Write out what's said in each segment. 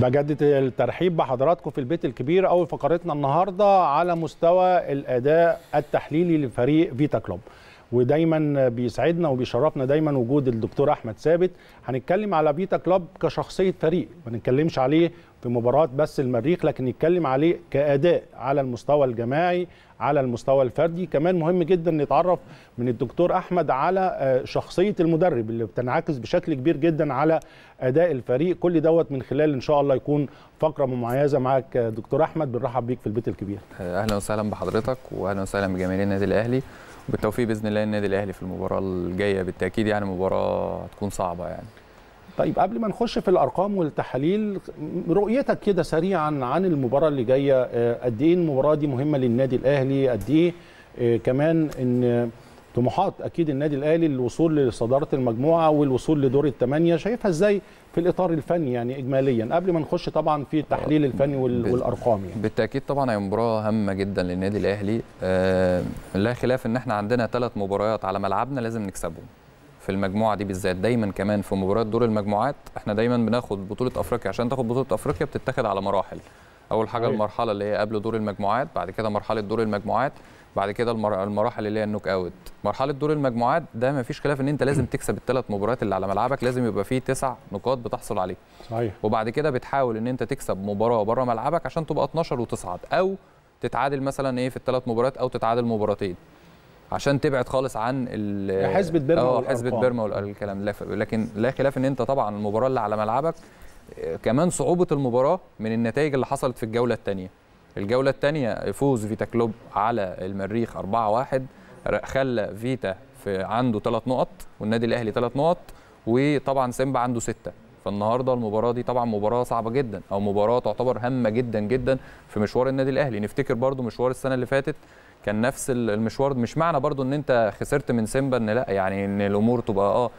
بجدد الترحيب بحضراتكم في البيت الكبير اول فقرتنا النهارده على مستوى الاداء التحليلي لفريق فيتا كلوب ودايما بيسعدنا وبيشرفنا دايما وجود الدكتور احمد ثابت هنتكلم على بيتا كلوب كشخصيه فريق ما نتكلمش عليه في مباراه بس المريخ لكن نتكلم عليه كاداء على المستوى الجماعي على المستوى الفردي كمان مهم جدا نتعرف من الدكتور احمد على آه، شخصيه المدرب اللي بتنعكس بشكل كبير جدا على اداء الفريق كل دوت من خلال ان شاء الله يكون فقره مميزه معاك آه، دكتور احمد بنرحب بيك في البيت الكبير آه، اهلا وسهلا بحضرتك واهلا وسهلا بجماهير النادي الاهلي بالتوفيق باذن الله للنادي الاهلي في المباراه الجايه بالتاكيد يعني مباراه هتكون صعبه يعني طيب قبل ما نخش في الارقام والتحاليل رؤيتك كده سريعا عن المباراه اللي جايه آه، قد ايه المباراه دي مهمه للنادي الاهلي قد ايه آه، كمان ان طموحات اكيد النادي الاهلي الوصول لصداره المجموعه والوصول لدور الثمانيه شايفها ازاي في الاطار الفني يعني اجماليا قبل ما نخش طبعا في التحليل الفني والارقام يعني. بالتاكيد طبعا هي مباراه هامه جدا للنادي الاهلي آه، لا خلاف ان احنا عندنا ثلاث مباريات على ملعبنا لازم نكسبهم في المجموعه دي بالذات دايما كمان في مباريات دور المجموعات احنا دايما بناخد بطوله افريقيا عشان تاخد بطوله افريقيا بتتاخد على مراحل اول حاجه أيه. المرحله اللي هي قبل دور المجموعات بعد كده مرحله دور المجموعات بعد كده المراحل اللي هي النوك اوت مرحله دور المجموعات ده ما فيش خلاف ان انت لازم تكسب الثلاث مباريات اللي على ملعبك لازم يبقى فيه تسع نقاط بتحصل عليه صحيح وبعد كده بتحاول ان انت تكسب مباراه بره ملعبك عشان تبقى 12 وتصعد او تتعادل مثلا ايه في الثلاث مباريات او تتعادل مباراتين عشان تبعد خالص عن حسبه بيرما اه حسبه بيرما والكلام لكن لا خلاف ان انت طبعا المباراه اللي على ملعبك آه، كمان صعوبه المباراه من النتائج اللي حصلت في الجوله الثانيه الجوله الثانيه يفوز فيتا كلوب على المريخ 4-1 خلى فيتا في عنده ثلاث نقط والنادي الاهلي ثلاث نقط وطبعا سيمبا عنده سته فالنهارده المباراه دي طبعا مباراه صعبه جدا او مباراه تعتبر هامه جدا جدا في مشوار النادي الاهلي نفتكر برضو مشوار السنه اللي فاتت كان نفس المشوار مش معنى برضو ان انت خسرت من سيمبا ان لا يعني ان الامور تبقى اه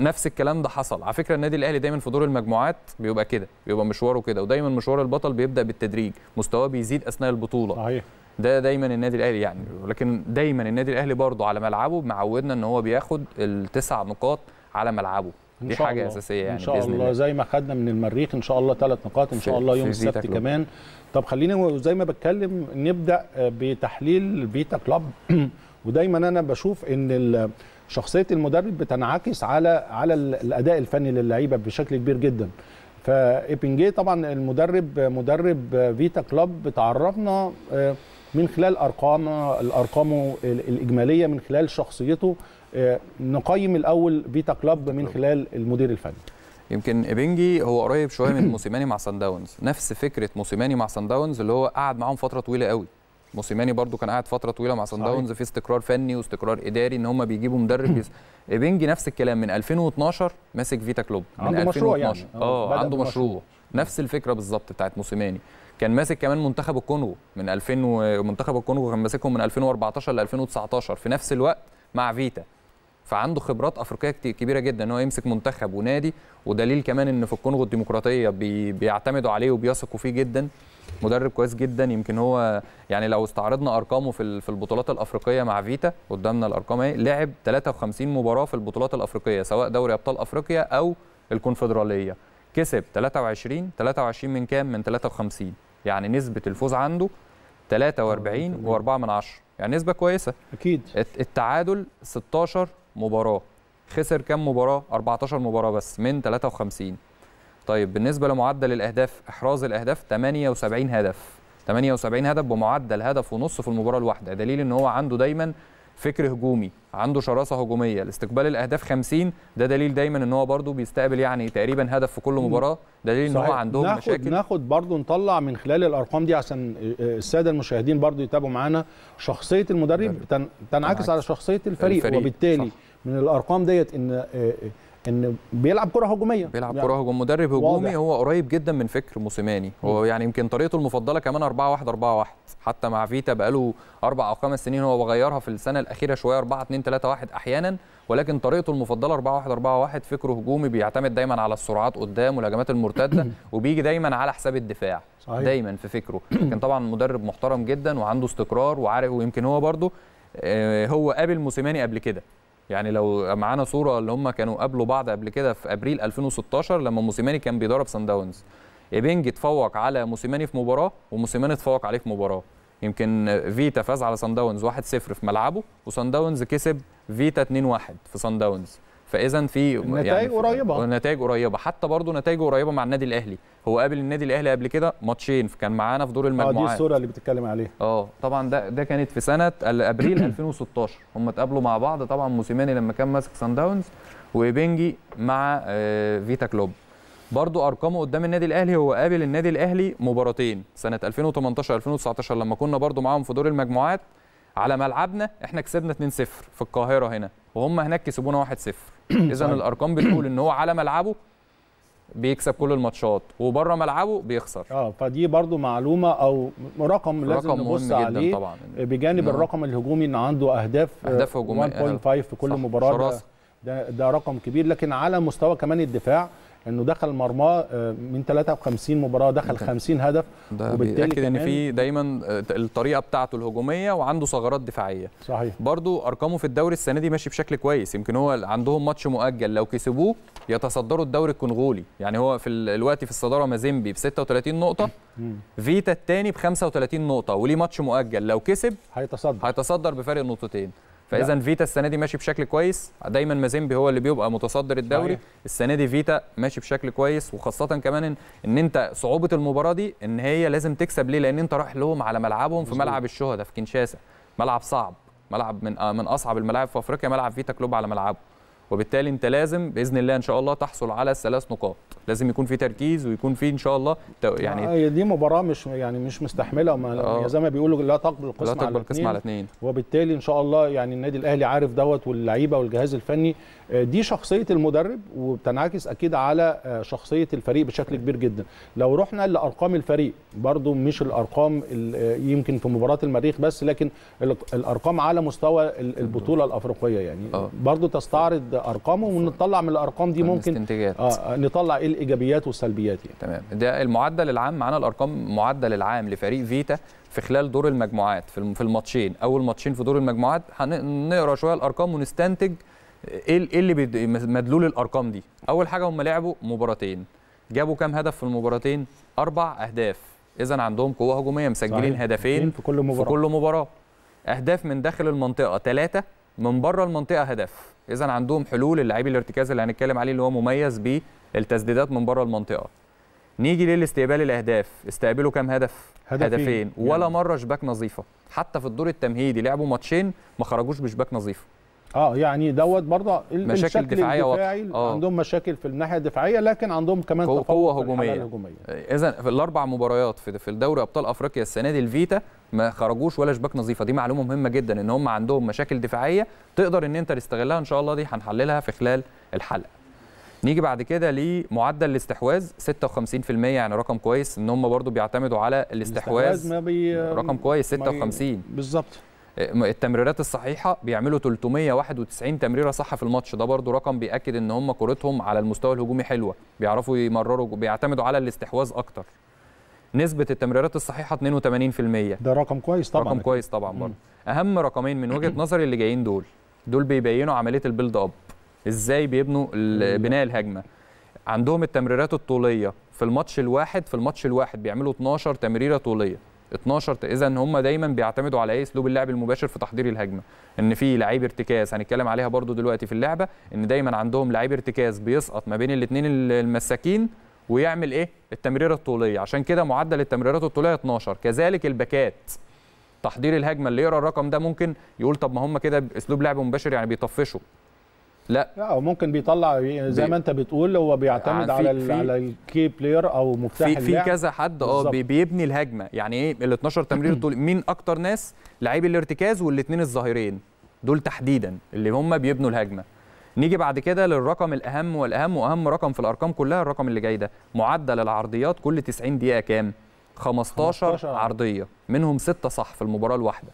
نفس الكلام ده حصل على فكره النادي الاهلي دايما في دور المجموعات بيبقى كده بيبقى مشواره كده ودايما مشوار البطل بيبدا بالتدريج مستواه بيزيد اثناء البطوله صحيح ده دايما النادي الاهلي يعني ولكن دايما النادي الاهلي برضه على ملعبه معودنا ان هو بياخد التسع نقاط على ملعبه دي حاجه الله. اساسيه يعني ان شاء بإذن الله. الله زي ما خدنا من المريخ ان شاء الله ثلاث نقاط ان شاء الله يوم السبت كمان طب خليني زي ما بتكلم نبدا بتحليل فيتا كلوب ودايما انا بشوف ان شخصيه المدرب بتنعكس على على الاداء الفني للعيبه بشكل كبير جدا فإيبنجي طبعا المدرب مدرب فيتا كلوب تعرفنا آه، من خلال ارقام الارقام الاجماليه من خلال شخصيته آه، نقيم الاول فيتا كلوب من خلال المدير الفني يمكن ابنجي هو قريب شويه من موسيماني مع سان داونز نفس فكره موسيماني مع سان داونز اللي هو قعد معاهم فتره طويله قوي موسيماني برضو كان قاعد فتره طويله مع سان داونز في استقرار فني واستقرار اداري ان هم بيجيبوا مدرب ابنجي نفس الكلام من 2012 ماسك فيتا كلوب من عنده 2012 مشروع يعني. اه عنده مشروع, مشروع. نفس الفكره بالظبط بتاعت موسيماني كان ماسك كمان منتخب الكونغو من 2000 ومنتخب الكونغو كان ماسكهم من 2014 ل 2019 في نفس الوقت مع فيتا فعنده خبرات افريقيه كبيره جدا ان هو يمسك منتخب ونادي ودليل كمان ان في الكونغو الديمقراطيه بي بيعتمدوا عليه وبيثقوا فيه جدا مدرب كويس جدا يمكن هو يعني لو استعرضنا ارقامه في في البطولات الافريقيه مع فيتا قدامنا الارقام اهي لعب 53 مباراه في البطولات الافريقيه سواء دوري ابطال افريقيا او الكونفدراليه كسب 23 23 من كام من 53 يعني نسبه الفوز عنده 43 و4 آه، من 10 يعني نسبه كويسه اكيد التعادل 16 مباراه خسر كام مباراه 14 مباراه بس من 53 طيب بالنسبه لمعدل الاهداف احراز الاهداف 78 هدف 78 هدف بمعدل هدف ونص في المباراه الواحده دليل ان هو عنده دايما فكر هجومي عنده شراسه هجوميه الاستقبال الاهداف 50 ده دليل دايما ان هو برده بيستقبل يعني تقريبا هدف في كل مباراه دليل ان هو عندهم ناخد مشاكل ناخد برده نطلع من خلال الارقام دي عشان الساده المشاهدين برده يتابعوا معانا شخصيه المدرب تنعكس على شخصيه الفريق, الفريق. وبالتالي صح. من الارقام ديت ان آه، آه، ان بيلعب كره هجوميه بيلعب يعني. كره هجوم مدرب هجومي واضح. هو قريب جدا من فكر موسيماني هو يعني يمكن طريقته المفضله كمان 4 1 4 1 حتى مع فيتا بقاله اربع او خمس سنين هو بغيرها في السنه الاخيره شويه 4 2 3 1 احيانا ولكن طريقته المفضله 4 1 4 1 فكره هجومي بيعتمد دايما على السرعات قدام والهجمات المرتده وبيجي دايما على حساب الدفاع صحيح. دايما في فكره لكن طبعا مدرب محترم جدا وعنده استقرار وعارف ويمكن هو برده آه، هو قابل موسيماني قبل كده يعني لو معانا صوره اللي هم كانوا قابلوا بعض قبل كده في ابريل 2016 لما موسيماني كان بيدرب سان داونز ايبينج اتفوق على موسيماني في مباراه وموسيماني اتفوق عليه في مباراه يمكن فيتا فاز على سان داونز 1-0 في ملعبه وسان داونز كسب فيتا 2-1 في سان داونز فاذا في النتائج يعني قريبه والنتائج قريبه حتى برضه نتائجه قريبه مع النادي الاهلي هو قابل النادي الاهلي قبل كده ماتشين كان معانا في دور المجموعات اه دي الصوره اللي بتتكلم عليها اه طبعا ده ده كانت في سنه ابريل 2016 هم اتقابلوا مع بعض طبعا موسيماني لما كان ماسك سان داونز وبنجي مع آه فيتا كلوب برضه ارقامه قدام النادي الاهلي هو قابل النادي الاهلي مباراتين سنه 2018 2019 لما كنا برضه معاهم في دور المجموعات على ملعبنا احنا كسبنا 2-0 في القاهره هنا وهم هناك كسبونا 1-0 اذا طيب. الارقام بتقول ان هو على ملعبه بيكسب كل الماتشات وبره ملعبه بيخسر اه فدي برضو معلومه او رقم لازم رقم نبص عليه طبعا. بجانب مم. نعم. الرقم الهجومي ان عنده اهداف آه، اهداف هجوميه 1.5 في كل مباراه ده, ده رقم كبير لكن على مستوى كمان الدفاع انه دخل مرماه آه، من 53 مباراه دخل 50 هدف ده وبالتالي ان في دايما آه، الطريقه بتاعته الهجوميه وعنده ثغرات دفاعيه صحيح برضو ارقامه في الدوري السنه دي ماشي بشكل كويس يمكن هو عندهم ماتش مؤجل لو كسبوه يتصدروا الدوري الكونغولي يعني هو في الوقت في الصداره مازيمبي ب 36 نقطه فيتا الثاني ب 35 نقطه وليه ماتش مؤجل لو كسب هيتصدر هيتصدر بفارق نقطتين فاذا فيتا السنه دي ماشي بشكل كويس دايما مازيمبي هو اللي بيبقى متصدر الدوري صحيح. السنه دي فيتا ماشي بشكل كويس وخاصه كمان ان, إن انت صعوبه المباراه دي ان هي لازم تكسب ليه لان انت رايح لهم على ملعبهم في ملعب الشهداء في كينشاسا ملعب صعب ملعب من آه، من اصعب الملاعب في افريقيا ملعب فيتا كلوب على ملعبه وبالتالي انت لازم باذن الله ان شاء الله تحصل على الثلاث نقاط لازم يكون في تركيز ويكون في ان شاء الله يعني آه، هي آه دي مباراه مش يعني مش مستحمله ما آه يعني زي ما بيقولوا لا تقبل القسم لا تقبل القسم على الاثنين وبالتالي ان شاء الله يعني النادي الاهلي عارف دوت واللعيبه والجهاز الفني آه، دي شخصيه المدرب وبتنعكس اكيد على آه، شخصيه الفريق بشكل كبير جدا لو رحنا لارقام الفريق برضو مش الارقام يمكن في مباراه المريخ بس لكن الارقام على مستوى البطوله الافريقيه يعني آه. برضو تستعرض ارقامه ونطلع من الارقام دي ممكن آه،, آه نطلع ايه الايجابيات والسلبيات يعني. تمام ده المعدل العام معانا الارقام معدل العام لفريق فيتا في خلال دور المجموعات في الماتشين اول ماتشين في دور المجموعات هنقرا شويه الارقام ونستنتج ايه, إيه اللي مدلول الارقام دي اول حاجه هم لعبوا مباراتين جابوا كام هدف في المباراتين اربع اهداف اذا عندهم قوه هجوميه مسجلين صحيح. هدفين في كل مباراه في كل مباراه اهداف من داخل المنطقه ثلاثه من بره المنطقه هدف اذا عندهم حلول اللاعبي الارتكاز اللي هنتكلم عليه اللي هو مميز بالتسديدات من بره المنطقه نيجي للاستقبال الاهداف استقبلوا كام هدف هدفين, هدفين. ولا يعني. مره شباك نظيفه حتى في الدور التمهيدي لعبوا ماتشين ما خرجوش بشباك نظيفه اه يعني دوت برضه مشاكل دفاعيه الدفاعي آه. عندهم مشاكل في الناحيه الدفاعيه لكن عندهم كمان قوه هجوميه, هجومية. اذا في الاربع مباريات في في الدوري ابطال افريقيا السنه دي الفيتا ما خرجوش ولا شباك نظيفه دي معلومه مهمه جدا ان هم عندهم مشاكل دفاعيه تقدر ان انت تستغلها ان شاء الله دي هنحللها في خلال الحلقه نيجي بعد كده لمعدل الاستحواذ 56% يعني رقم كويس ان هم برضو بيعتمدوا على الاستحواذ, الاستحواذ ما بي... رقم كويس 56 بالظبط التمريرات الصحيحه بيعملوا 391 تمريره صح في الماتش ده برده رقم بياكد ان هم كورتهم على المستوى الهجومي حلوه بيعرفوا يمرروا بيعتمدوا على الاستحواذ اكتر نسبه التمريرات الصحيحه 82% ده رقم كويس طبعا رقم كويس طبعا برضه اهم رقمين من وجهه نظري اللي جايين دول دول بيبينوا عمليه البيلد اب ازاي بيبنوا بناء الهجمه عندهم التمريرات الطوليه في الماتش الواحد في الماتش الواحد بيعملوا 12 تمريره طوليه 12 اذا هم دايما بيعتمدوا على ايه اسلوب اللعب المباشر في تحضير الهجمه ان في لعيب ارتكاز هنتكلم عليها برده دلوقتي في اللعبه ان دايما عندهم لعيب ارتكاز بيسقط ما بين الاثنين المساكين ويعمل ايه التمريره الطوليه عشان كده معدل التمريرات الطوليه 12 كذلك الباكات تحضير الهجمه اللي يقرا الرقم ده ممكن يقول طب ما هم كده اسلوب لعب مباشر يعني بيطفشوا لا أو ممكن بيطلع زي ما انت بتقول هو بيعتمد يعني على على الكي بلاير او مفتاح في في كذا حد اه بيبني الهجمه يعني ايه ال 12 تمرير دول مين اكتر ناس لعيب الارتكاز والاثنين الظاهرين دول تحديدا اللي هم بيبنوا الهجمه نيجي بعد كده للرقم الاهم والاهم واهم رقم في الارقام كلها الرقم اللي جاي ده معدل العرضيات كل 90 دقيقه كام 15, 15 عرضيه منهم 6 صح في المباراه الواحده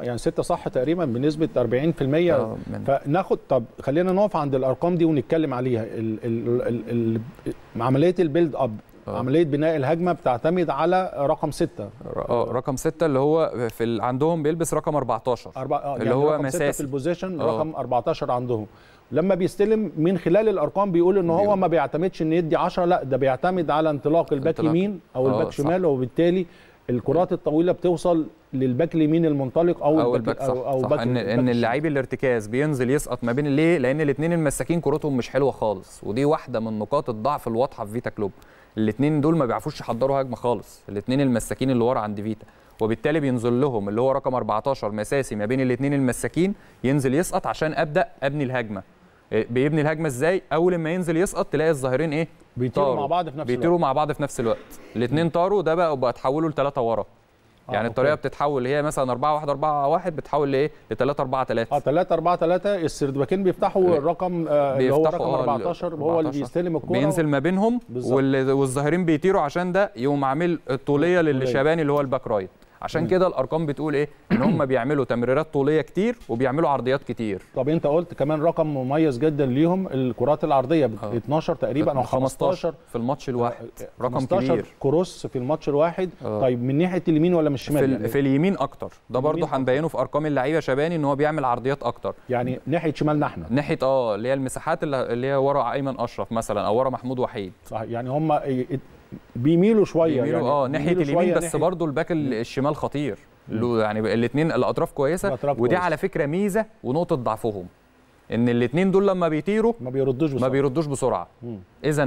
يعني 6 صح تقريبا بنسبه 40% آه، فناخد طب خلينا نقف عند الارقام دي ونتكلم عليها ال ال ال ال عمليه البيلد اب أوه. عمليه بناء الهجمه بتعتمد على رقم 6 اه رقم 6 اللي هو في ال... عندهم بيلبس رقم 14 أربع... آه اللي يعني هو رقم مساسي في البوزيشن آه. رقم 14 عندهم لما بيستلم من خلال الارقام بيقول ان هو ما بيعتمدش ان يدي 10 لا ده بيعتمد على انطلاق الباك يمين او الباك آه، شمال وبالتالي الكرات الطويله بتوصل للباك اليمين المنطلق او او الباك صح, أو صح. ان, إن اللعيب الارتكاز بينزل يسقط ما بين ليه لان الاثنين المساكين كورتهم مش حلوه خالص ودي واحده من نقاط الضعف الواضحه في فيتا كلوب الاثنين دول ما بيعرفوش يحضروا هجمه خالص الاثنين المساكين اللي ورا عند فيتا وبالتالي بينزل لهم اللي هو رقم 14 مساسي ما بين الاثنين المساكين ينزل يسقط عشان ابدا ابني الهجمه آه، بيبني الهجمه ازاي اول ما ينزل يسقط تلاقي الظاهرين ايه بيطيروا مع بعض في نفس الوقت بيطيروا مع بعض في نفس الوقت الاثنين طاروا ده بقى بقى تحولوا لثلاثه ورا آه، يعني أوكي. الطريقه بتتحول هي مثلا 4 1 4 1 بتتحول لايه ل 3 4 3 اه 3 4 3 السردباكين بيفتحوا آه، الرقم آه اللي هو رقم 14 آه، هو اللي بيستلم الكوره بينزل ما بينهم والظاهرين بيطيروا عشان ده يقوم عامل الطوليه للشباني اللي هو الباك رايت عشان كده الارقام بتقول ايه ان هم بيعملوا تمريرات طوليه كتير وبيعملوا عرضيات كتير طب انت قلت كمان رقم مميز جدا ليهم الكرات العرضيه ب آه. 12 تقريبا او 15 في الماتش الواحد آه، آه، رقم كبير كروس في الماتش الواحد أوه. طيب من ناحيه اليمين ولا من الشمال في, يعني؟ في اليمين اكتر ده برضو هنبينه في ارقام اللعيبه شباني ان هو بيعمل عرضيات اكتر يعني ناحيه شمالنا احنا ناحيه اه اللي هي المساحات اللي هي ورا ايمن اشرف مثلا او ورا محمود وحيد صح يعني هم بيميلوا شويه بيميلوا يعني اه ناحيه اليمين بس برضه الباك الشمال خطير يعني الاثنين الاطراف كويسه الأطراف ودي كويس. على فكره ميزه ونقطه ضعفهم ان الاثنين دول لما بيطيروا ما بيردوش بسرعه ما بيردوش بسرعه اذا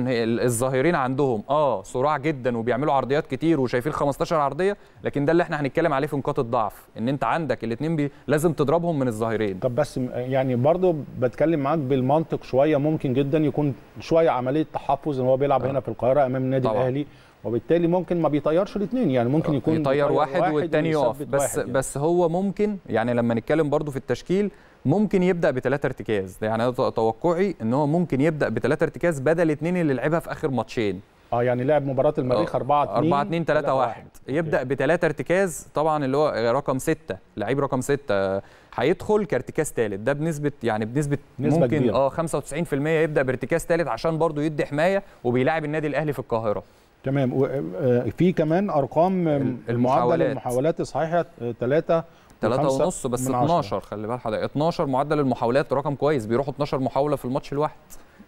الظاهرين عندهم اه صراع جدا وبيعملوا عرضيات كتير وشايفين 15 عرضيه لكن ده اللي احنا هنتكلم عليه في نقاط الضعف ان انت عندك الاثنين بي... لازم تضربهم من الظاهرين طب بس يعني برضه بتكلم معاك بالمنطق شويه ممكن جدا يكون شويه عمليه تحفظ ان هو بيلعب آه. هنا في القاهره امام النادي الاهلي وبالتالي ممكن ما بيطيرش الاثنين يعني ممكن آه، يكون يطير, واحد, واحد والتاني يقف بس يعني. بس هو ممكن يعني لما نتكلم برضو في التشكيل ممكن يبدا بثلاثه ارتكاز يعني انا توقعي ان هو ممكن يبدا بثلاثه ارتكاز بدل اثنين اللي لعبها في اخر ماتشين اه يعني لعب مباراه المريخ 4 2 4 2 3 1 يبدا بثلاثه ارتكاز طبعا اللي هو رقم 6 لعيب رقم 6 آه، هيدخل كارتكاز ثالث ده بنسبه يعني بنسبه نسبة ممكن كبيرة. اه 95% يبدا بارتكاز ثالث عشان برضه يدي حمايه وبيلاعب النادي الاهلي في القاهره تمام آه، آه، في كمان ارقام المعدل المحاولات الصحيحه 3 3 ونص بس 12 خلي بال حضرتك 12 معدل المحاولات رقم كويس بيروحوا 12 محاوله في الماتش الواحد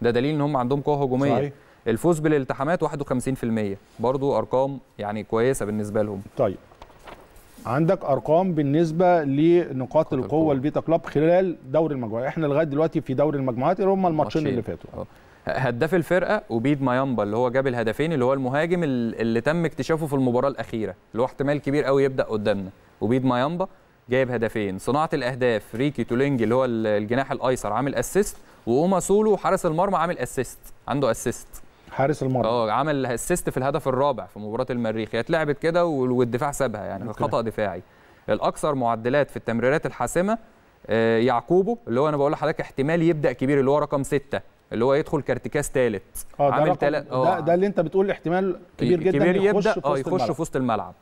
ده دليل ان هم عندهم قوه هجوميه صحيح. الفوز بالالتحامات 51% برضو ارقام يعني كويسه بالنسبه لهم طيب عندك ارقام بالنسبه لنقاط القوه البيتا كلاب خلال دوري المجموعات احنا لغايه دلوقتي في دوري المجموعات اللي هم الماتشين اللي فاتوا أه. هداف الفرقه وبيد مايامبا اللي هو جاب الهدفين اللي هو المهاجم اللي تم اكتشافه في المباراه الاخيره اللي هو احتمال كبير قوي يبدا قدامنا وبيد مايامبا جايب هدفين صناعه الاهداف ريكي تولينج اللي هو الجناح الايسر عامل اسيست واوما سولو حارس المرمى عامل اسيست عنده اسيست حارس المرمى اه عمل اسيست في الهدف الرابع في مباراه المريخ هي اتلعبت كده والدفاع سابها يعني okay. خطا دفاعي الاكثر معدلات في التمريرات الحاسمه آه، يعقوبو اللي هو انا بقول لحضرتك احتمال يبدا كبير اللي هو رقم ستة اللي هو يدخل كارتكاز ثالث اه ده, رقم... تل... ده, اه. ده اللي انت بتقول احتمال كبير جدا كبير يبدا اه، يخش في وسط الملعب.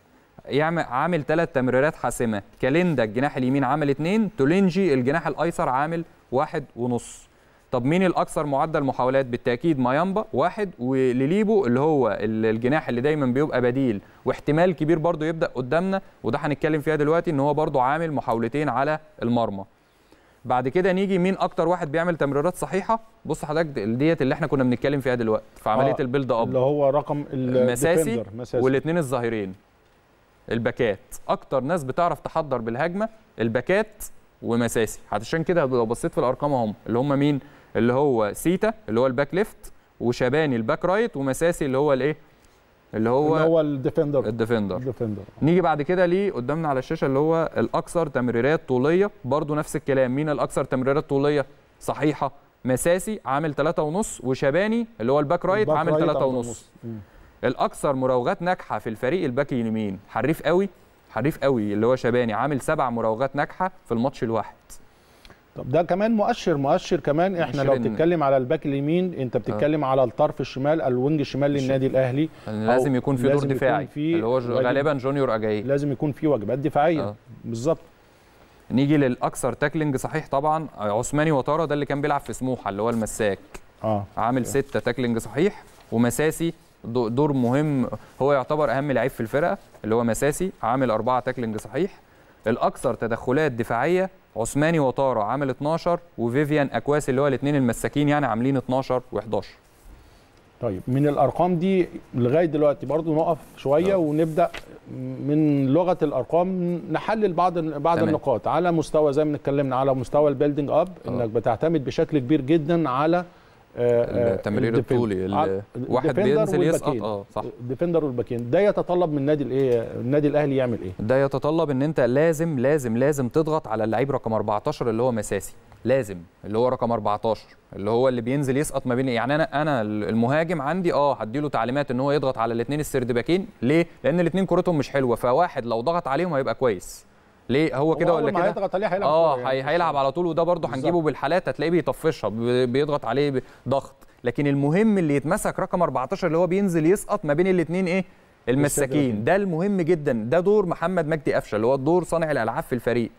يعمل عامل ثلاث تمريرات حاسمه كاليندا الجناح اليمين عمل اثنين تولينجي الجناح الايسر عامل واحد ونص طب مين الاكثر معدل محاولات بالتاكيد مايامبا واحد وليليبو اللي هو الجناح اللي دايما بيبقى بديل واحتمال كبير برضو يبدا قدامنا وده هنتكلم فيها دلوقتي ان هو برضه عامل محاولتين على المرمى بعد كده نيجي مين اكتر واحد بيعمل تمريرات صحيحه بص حضرتك ديت اللي احنا كنا بنتكلم فيها دلوقتي في عمليه آه البيلد اب اللي هو رقم المساسي والاثنين الظهيرين الباكات اكتر ناس بتعرف تحضر بالهجمه الباكات ومساسي عشان كده لو بصيت في الارقام هم اللي هم مين اللي هو سيتا اللي هو الباك ليفت وشباني الباك رايت ومساسي اللي هو الايه اللي هو اللي هو الديفندر الديفندر الديفندر نيجي بعد كده ليه قدامنا على الشاشه اللي هو الاكثر تمريرات طوليه برضو نفس الكلام مين الاكثر تمريرات طوليه صحيحه مساسي عامل 3.5 وشباني اللي هو الباك رايت الباك عامل 3.5 الاكثر مراوغات ناجحه في الفريق الباك اليمين حريف قوي حريف قوي اللي هو شباني عامل سبع مراوغات ناجحه في الماتش الواحد طب ده كمان مؤشر مؤشر كمان احنا لو بتتكلم على الباك اليمين انت بتتكلم أه. على الطرف الشمال الوينج الشمال للنادي الاهلي يعني لازم يكون في دور دفاعي في اللي هو غالبا جونيور اجاي لازم يكون في وجبات دفاعيه أه. بالظبط نيجي للاكثر تاكلينج صحيح طبعا عثماني وطاره ده اللي كان بيلعب في سموحه اللي هو المساك اه عامل أه. سته تاكلينج صحيح ومساسي دور مهم هو يعتبر اهم لعيب في الفرقه اللي هو مساسي عامل اربعه تاكلينج صحيح الاكثر تدخلات دفاعيه عثماني وطاره عامل 12 وفيفيان اكواسي اللي هو الاثنين المساكين يعني عاملين 12 و11 طيب من الارقام دي لغايه دلوقتي برضو نقف شويه طيب. ونبدا من لغه الارقام نحلل بعض بعض تمام. النقاط على مستوى زي ما اتكلمنا على مستوى البيلدنج اب آه. انك بتعتمد بشكل كبير جدا على آه، آه، التمرير الطولي واحد بينزل يسقط آه،, اه صح ديفندر والباكين ده يتطلب من النادي الايه النادي الاهلي يعمل ايه ده يتطلب ان انت لازم لازم لازم تضغط على اللعيب رقم 14 اللي هو مساسي لازم اللي هو رقم 14 اللي هو اللي بينزل يسقط ما بين يعني انا انا المهاجم عندي اه هدي له تعليمات ان هو يضغط على الاثنين السرد باكين ليه لان الاثنين كورتهم مش حلوه فواحد لو ضغط عليهم هيبقى كويس ليه هو كده ولا كده هيضغط عليه هيلعب اه يعني. هيلعب على طول وده برضه هنجيبه بالحالات هتلاقيه بيطفشها بيضغط عليه ضغط لكن المهم اللي يتمسك رقم 14 اللي هو بينزل يسقط ما بين الاثنين ايه المساكين ده المهم جدا ده دور محمد مجدي قفشه اللي هو الدور صانع الالعاب في الفريق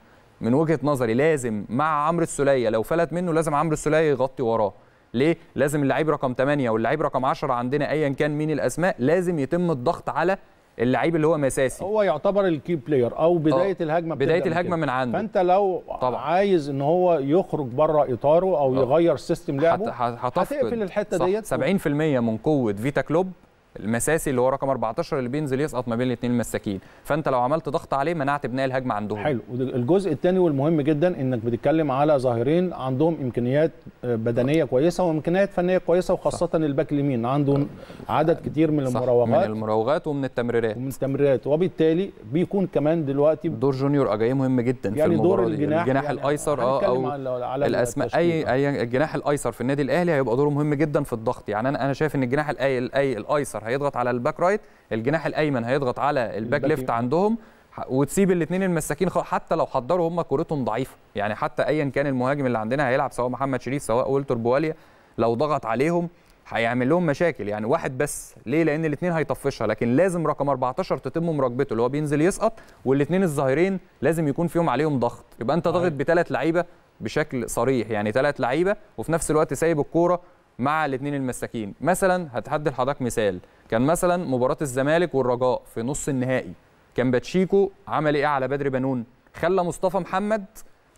من وجهه نظري لازم مع عمرو السوليه لو فلت منه لازم عمرو السوليه يغطي وراه ليه لازم اللعيب رقم 8 واللعيب رقم 10 عندنا ايا كان مين الاسماء لازم يتم الضغط على اللعيب اللي هو مساسي هو يعتبر الكي بلاير او آه، بدايه أوه. الهجمه بدايه الهجمه من عنده فانت لو طبعا. عايز ان هو يخرج بره اطاره او أوه. يغير سيستم لعبه هتقفل الحته ديت 70% من قوه فيتا كلوب المساسي اللي هو رقم 14 اللي بينزل يسقط ما بين الاثنين المساكين فانت لو عملت ضغط عليه منعت بناء الهجمه عندهم حلو الجزء الثاني والمهم جدا انك بتتكلم على ظاهرين عندهم امكانيات آه، بدنيه صح. كويسه وامكانيات فنيه كويسه وخاصه صح. الباك اليمين عندهم عدد كتير من المراوغات من المراوغات ومن التمريرات ومن التمريرات وبالتالي بيكون كمان دلوقتي دور جونيور اجاي مهم جدا يعني في دور الجناح, الجناح يعني الايسر اه او على, على الاسماء اي اي الجناح الايسر في النادي الاهلي هيبقى دوره مهم جدا في الضغط يعني انا انا شايف ان الجناح الاي الايسر هيضغط على الباك رايت الجناح الايمن هيضغط على الباك ليفت عندهم وتسيب الاثنين المساكين حتى لو حضروا هم كورتهم ضعيفه يعني حتى ايا كان المهاجم اللي عندنا هيلعب سواء محمد شريف سواء ولتر بواليا لو ضغط عليهم هيعمل لهم مشاكل يعني واحد بس ليه لان الاثنين هيطفشها لكن لازم رقم 14 تتم مراقبته اللي هو بينزل يسقط والاثنين الظاهرين لازم يكون فيهم عليهم ضغط يبقى انت ضاغط أيوه. بثلاث لعيبه بشكل صريح يعني ثلاث لعيبه وفي نفس الوقت سايب الكوره مع الاثنين المساكين مثلا هتحدد لحضرتك مثال كان مثلا مباراه الزمالك والرجاء في نص النهائي كان باتشيكو عمل ايه على بدر بنون خلى مصطفى محمد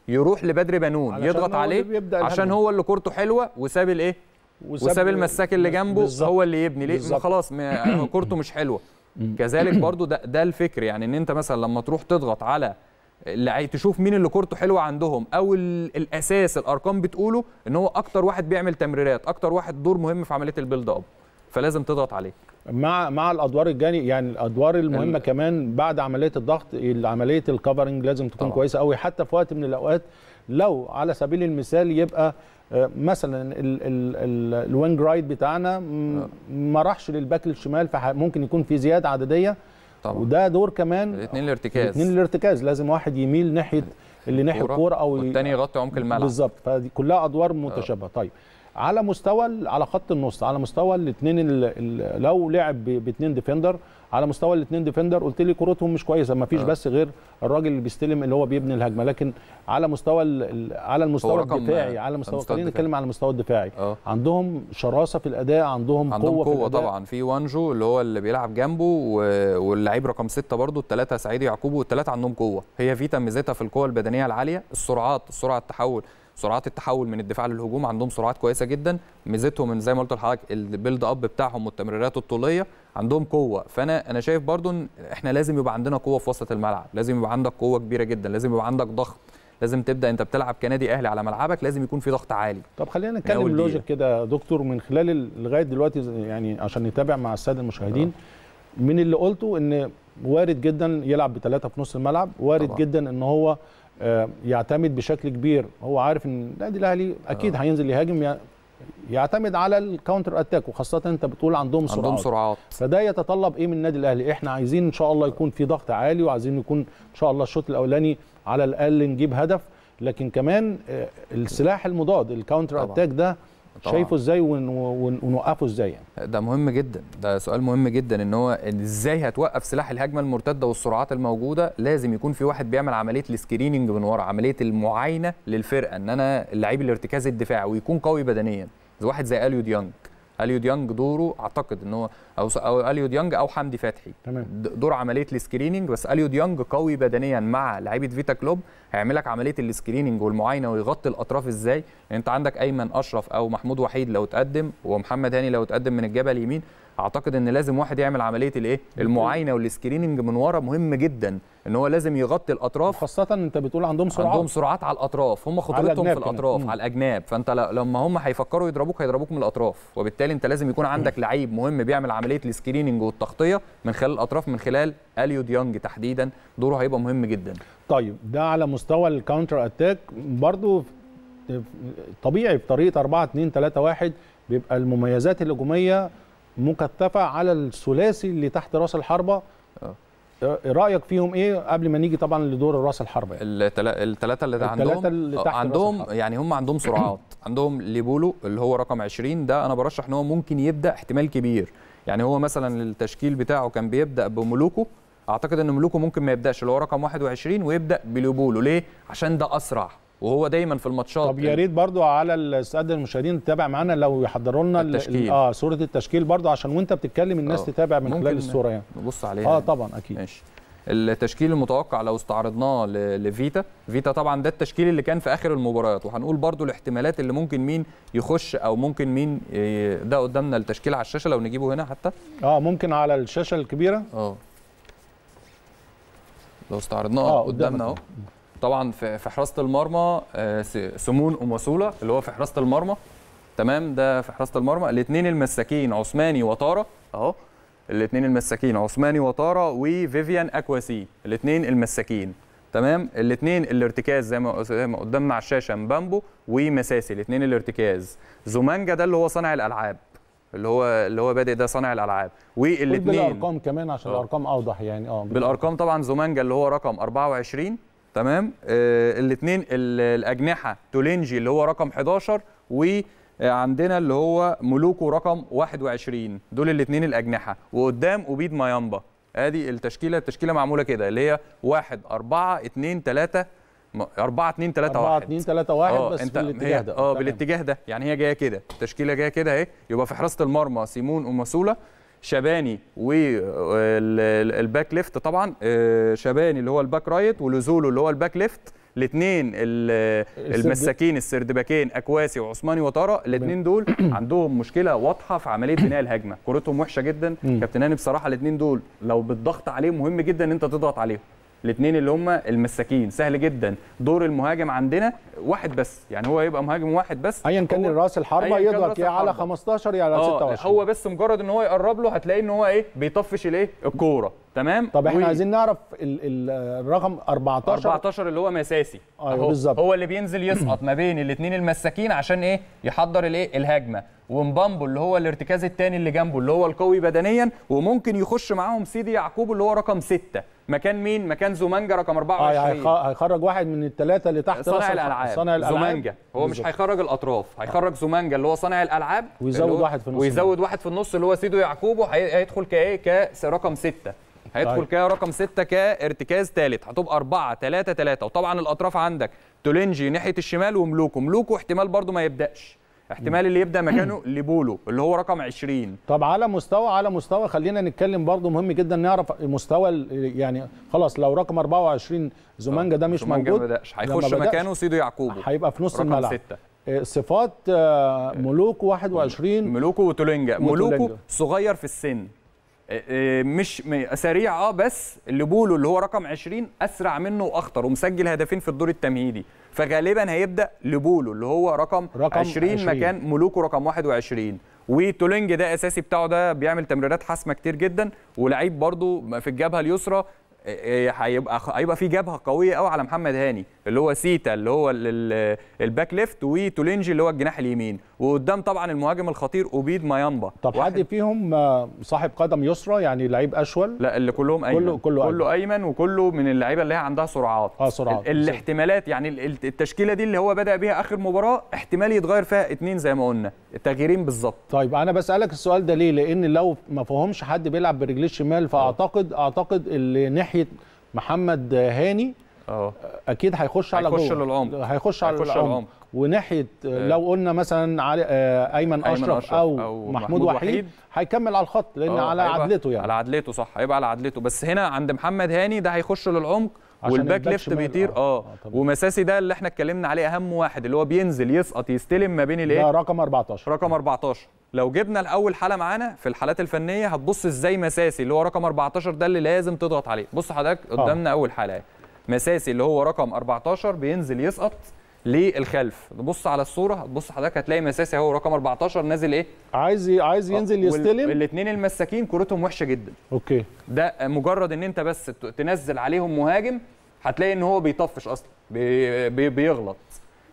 يروح لبدر بنون يضغط عليه عشان هو اللي كورته حلوه وساب الايه وساب المساك اللي جنبه بالزبط. هو اللي يبني ليه خلاص كورته مش حلوه كذلك برضو ده, ده الفكر يعني ان انت مثلا لما تروح تضغط على اللي تشوف مين اللي كورته حلوه عندهم او الاساس الارقام بتقوله ان هو اكتر واحد بيعمل تمريرات اكتر واحد دور مهم في عمليه البيلد اب فلازم تضغط عليه مع مع الادوار الجاني يعني الادوار المهمه ال... كمان بعد عمليه الضغط عمليه الكفرنج لازم تكون طبعا. كويسه قوي حتى في وقت من الاوقات لو على سبيل المثال يبقى آه، مثلا الوينج رايت بتاعنا آه. ما راحش للباك الشمال فممكن يكون في زياده عدديه طبعا. وده دور كمان الاثنين الارتكاز الاثنين الارتكاز لازم واحد يميل ناحيه اللي ناحيه الكوره او والتاني يغطي عمق الملعب بالظبط فدي كلها ادوار متشابهه طيب على مستوى على خط النص على مستوى الاثنين لو لعب باثنين ديفندر على مستوى الاثنين ديفندر قلت لي كورتهم مش كويسه ما فيش آه. بس غير الراجل اللي بيستلم اللي هو بيبني الهجمه لكن على مستوى على المستوى الدفاعي على مستوى خلينا نتكلم على المستوى الدفاعي آه. عندهم شراسه في الاداء عندهم, عندهم قوه, قوة في الأداء. طبعا في وانجو اللي هو اللي بيلعب جنبه واللعيب رقم ستة برده الثلاثه سعيد يعقوب والثلاثه عندهم قوه هي فيتا ميزتها في القوه البدنيه العاليه السرعات السرعه التحول سرعات التحول من الدفاع للهجوم عندهم سرعات كويسه جدا ميزتهم ان زي ما قلت لحضرتك البيلد اب بتاعهم والتمريرات الطوليه عندهم قوه فانا انا شايف برضو ان احنا لازم يبقى عندنا قوه في وسط الملعب لازم يبقى عندك قوه كبيره جدا لازم يبقى عندك ضغط لازم تبدا انت بتلعب كنادي اهلي على ملعبك لازم يكون في ضغط عالي طب خلينا نتكلم لوجيك كده دكتور من خلال لغايه دلوقتي يعني عشان نتابع مع الساده المشاهدين آه. من اللي قلته ان وارد جدا يلعب بثلاثه في نص الملعب وارد طبعا. جدا ان هو آه، يعتمد بشكل كبير هو عارف ان النادي الاهلي اكيد آه. هينزل يهاجم يعتمد على الكاونتر اتاك وخاصه انت بتقول عندهم سرعات عندهم سرعات فده يتطلب ايه من النادي الاهلي احنا عايزين ان شاء الله يكون في ضغط عالي وعايزين يكون ان شاء الله الشوط الاولاني على الاقل نجيب هدف لكن كمان آه، السلاح المضاد الكاونتر اتاك ده طبعا. شايفه ازاي ونوقفه ازاي يعني. ده مهم جدا ده سؤال مهم جدا ان هو ازاي هتوقف سلاح الهجمه المرتده والسرعات الموجوده لازم يكون في واحد بيعمل عمليه السكريننج من ورا عمليه المعاينه للفرقه ان انا اللعيب الارتكاز الدفاعي ويكون قوي بدنيا واحد زي اليو ديانج اليو ديانج دوره اعتقد ان هو او او اليو ديانج او حمدي فتحي تمام دور عمليه السكريننج بس اليو ديانج قوي بدنيا مع لعيبه فيتا كلوب هيعمل لك عمليه السكريننج والمعاينه ويغطي الاطراف ازاي انت عندك ايمن اشرف او محمود وحيد لو تقدم ومحمد هاني لو تقدم من الجبهه اليمين اعتقد ان لازم واحد يعمل عمليه الايه المعاينه والسكريننج من ورا مهم جدا ان هو لازم يغطي الاطراف خاصه انت بتقول عندهم سرعات عندهم سرعات على الاطراف هم خطورتهم في الاطراف على الاجناب فانت لما هم هيفكروا يضربوك هيضربوك من الاطراف وبالتالي انت لازم يكون عندك لعيب مهم بيعمل عمليه عمليه السكريننج والتغطيه من خلال الاطراف من خلال اليو ديانج تحديدا دوره هيبقى مهم جدا طيب ده على مستوى الكاونتر اتاك برضو طبيعي في طريقه 4 2 3 1 بيبقى المميزات الهجوميه مكثفه على الثلاثي اللي تحت راس الحربه آه. أه. رايك فيهم ايه قبل ما نيجي طبعا لدور راس الحربه يعني. الثلاثه اللي عندهم اللي تحت آه، عندهم يعني هم عندهم سرعات عندهم ليبولو اللي هو رقم 20 ده انا برشح ان هو ممكن يبدا احتمال كبير يعني هو مثلا التشكيل بتاعه كان بيبدا بملوكو اعتقد ان ملوكو ممكن ما يبداش اللي هو رقم 21 ويبدا بليوبولو ليه عشان ده اسرع وهو دايما في الماتشات طب يا ريت برضو على الساده المشاهدين تتابع معانا لو يحضروا لنا اه صوره التشكيل برضو عشان وانت بتتكلم الناس أوه. تتابع من خلال الصوره يعني نبص عليها اه يعني. طبعا اكيد ماشي. التشكيل المتوقع لو استعرضناه لفيتا فيتا طبعا ده التشكيل اللي كان في اخر المباريات وهنقول برضو الاحتمالات اللي ممكن مين يخش او ممكن مين آه، ده قدامنا التشكيل على الشاشه لو نجيبه هنا حتى اه ممكن على الشاشه الكبيره اه لو استعرضناه آه قدامنا اهو طبعا في حراسه المرمى آه، سمون وماسولا اللي هو في حراسه المرمى تمام ده في حراسه المرمى الاثنين المساكين عثماني وطاره اهو الاثنين المساكين عثماني وطاره وفيفيان اكواسي الاثنين المساكين تمام الاثنين الارتكاز زي ما قدامنا على الشاشه مبامبو ومساسي الاثنين الارتكاز زومانجا ده اللي هو صانع الالعاب اللي هو اللي هو بادئ ده صانع الالعاب والاثنين بالارقام كمان عشان آه. الارقام اوضح يعني اه بالارقام طبعا زومانجا اللي هو رقم 24 تمام آه الاثنين الاجنحه تولينجي اللي هو رقم 11 و آه، عندنا اللي هو ملوكه رقم 21 دول الاثنين الاجنحه وقدام اوبيد مايامبا ادي التشكيله التشكيله معموله كده اللي هي 1 4 2 3 4 2 3 1 4 2 3 1 بس انت بالاتجاه ده اه بالاتجاه ده يعني هي جايه كده التشكيله جايه كده اهي يبقى في حراسه المرمى سيمون وماسولا شباني والباك ليفت طبعا آه، شباني اللي هو الباك رايت ولوزولو اللي هو الباك ليفت الاثنين المساكين السردباكين اكواسي وعثماني وطارق الاثنين دول عندهم مشكله واضحه في عمليه بناء الهجمه كورتهم وحشه جدا كابتن هاني بصراحه الاثنين دول لو بالضغط عليهم مهم جدا ان انت تضغط عليهم الاثنين اللي هم المساكين سهل جدا دور المهاجم عندنا واحد بس يعني هو يبقى مهاجم واحد بس ايا كان راس الحربه يضغط يا على 15 يا على 26 آه، هو بس مجرد ان هو يقرب له هتلاقي ان هو ايه بيطفش الايه الكوره تمام طب احنا وي... عايزين نعرف ال ال الرقم 14 14 اللي هو مساسي ايوه بالظبط هو اللي بينزل يسقط ما بين الاثنين المساكين عشان ايه يحضر الايه الهجمه ومبامبو اللي هو الارتكاز الثاني اللي جنبه اللي هو القوي بدنيا وممكن يخش معاهم سيدي يعقوب اللي هو رقم 6 مكان مين مكان زومانجا رقم 24 آه، هيخرج واحد من الثلاثه اللي تحت صانع الالعاب الالعاب صانع الالعاب زومانجا هو مش هيخرج الاطراف هيخرج زومانجا اللي هو صانع الالعاب ويزود واحد في النص ويزود واحد في النص اللي هو سيدو يعقوب هيدخل كايه كرقم سته هيدخل طيب. رقم سته كارتكاز ثالث هتبقى اربعه ثلاثه ثلاثه وطبعا الاطراف عندك تولينجي ناحيه الشمال وملوكو ملوكو احتمال برضو ما يبداش احتمال اللي يبدا مكانه لبولو اللي هو رقم 20 طب على مستوى على مستوى خلينا نتكلم برضه مهم جدا نعرف مستوى يعني خلاص لو رقم 24 زومانجا ده مش زمانجا موجود بدأش. هيخش مكانه سيدو يعقوب هيبقى في نص الملعب ستة. آه، صفات آه، ملوكو 21 ملوكو وتولينجا ملوكو صغير في السن آه، آه، مش سريع اه بس اللي بولو اللي هو رقم 20 اسرع منه واخطر ومسجل هدفين في الدور التمهيدي فغالبا هيبدا لبولو اللي هو رقم, رقم 20, 20 مكان ملوكه رقم 21 وتولينج ده اساسي بتاعه ده بيعمل تمريرات حاسمه كتير جدا ولعيب برضو في الجبهه اليسرى إيه، إيه، هيبقى هيبقى في جبهه قويه قوي على محمد هاني اللي هو سيتا اللي هو الباك ليفت وتولينجي اللي هو الجناح اليمين وقدام طبعا المهاجم الخطير اوبيد مايامبا طب حد فيهم آه، صاحب قدم يسرى يعني لعيب اشول لا اللي كلهم ايمن كله كله, كله أيمن. ايمن وكله من اللعيبه اللي هي عندها سرعات اه سرعات الاحتمالات يعني التشكيله دي اللي هو بدا بيها اخر مباراه احتمال يتغير فيها اثنين زي ما قلنا التغييرين بالظبط طيب انا بسالك السؤال ده ليه لان لو ما فهمش حد بيلعب برجليه الشمال فاعتقد اعتقد اللي ناحيه ناحيه محمد هاني اه اكيد هيخش على جوه هيخش للعمق هيخش على العمق وناحيه آه. لو قلنا مثلا علي آه، ايمن, اشرف, أشرف او, أو محمود, محمود وحيد هيكمل على الخط لان اه، على عدلته يعني على عدلته صح هيبقى على عدلته بس هنا عند محمد هاني ده هيخش للعمق والباك ليفت بيطير اه, آه ومساسي ده اللي احنا اتكلمنا عليه اهم واحد اللي هو بينزل يسقط يستلم ما بين الايه رقم 14 رقم 14 لو جبنا الاول حاله معانا في الحالات الفنيه هتبص ازاي مساسي اللي هو رقم 14 ده اللي لازم تضغط عليه بص حضرتك آه. قدامنا اول حاله مساسي اللي هو رقم 14 بينزل يسقط للخلف تبص على الصوره هتبص حضرتك هتلاقي مساسي اهو رقم 14 نازل ايه عايز عايز آه. ينزل يستلم الاثنين المساكين كورتهم وحشه جدا اوكي ده مجرد ان انت بس تنزل عليهم مهاجم هتلاقي ان هو بيطفش اصلا بي بي بيغلط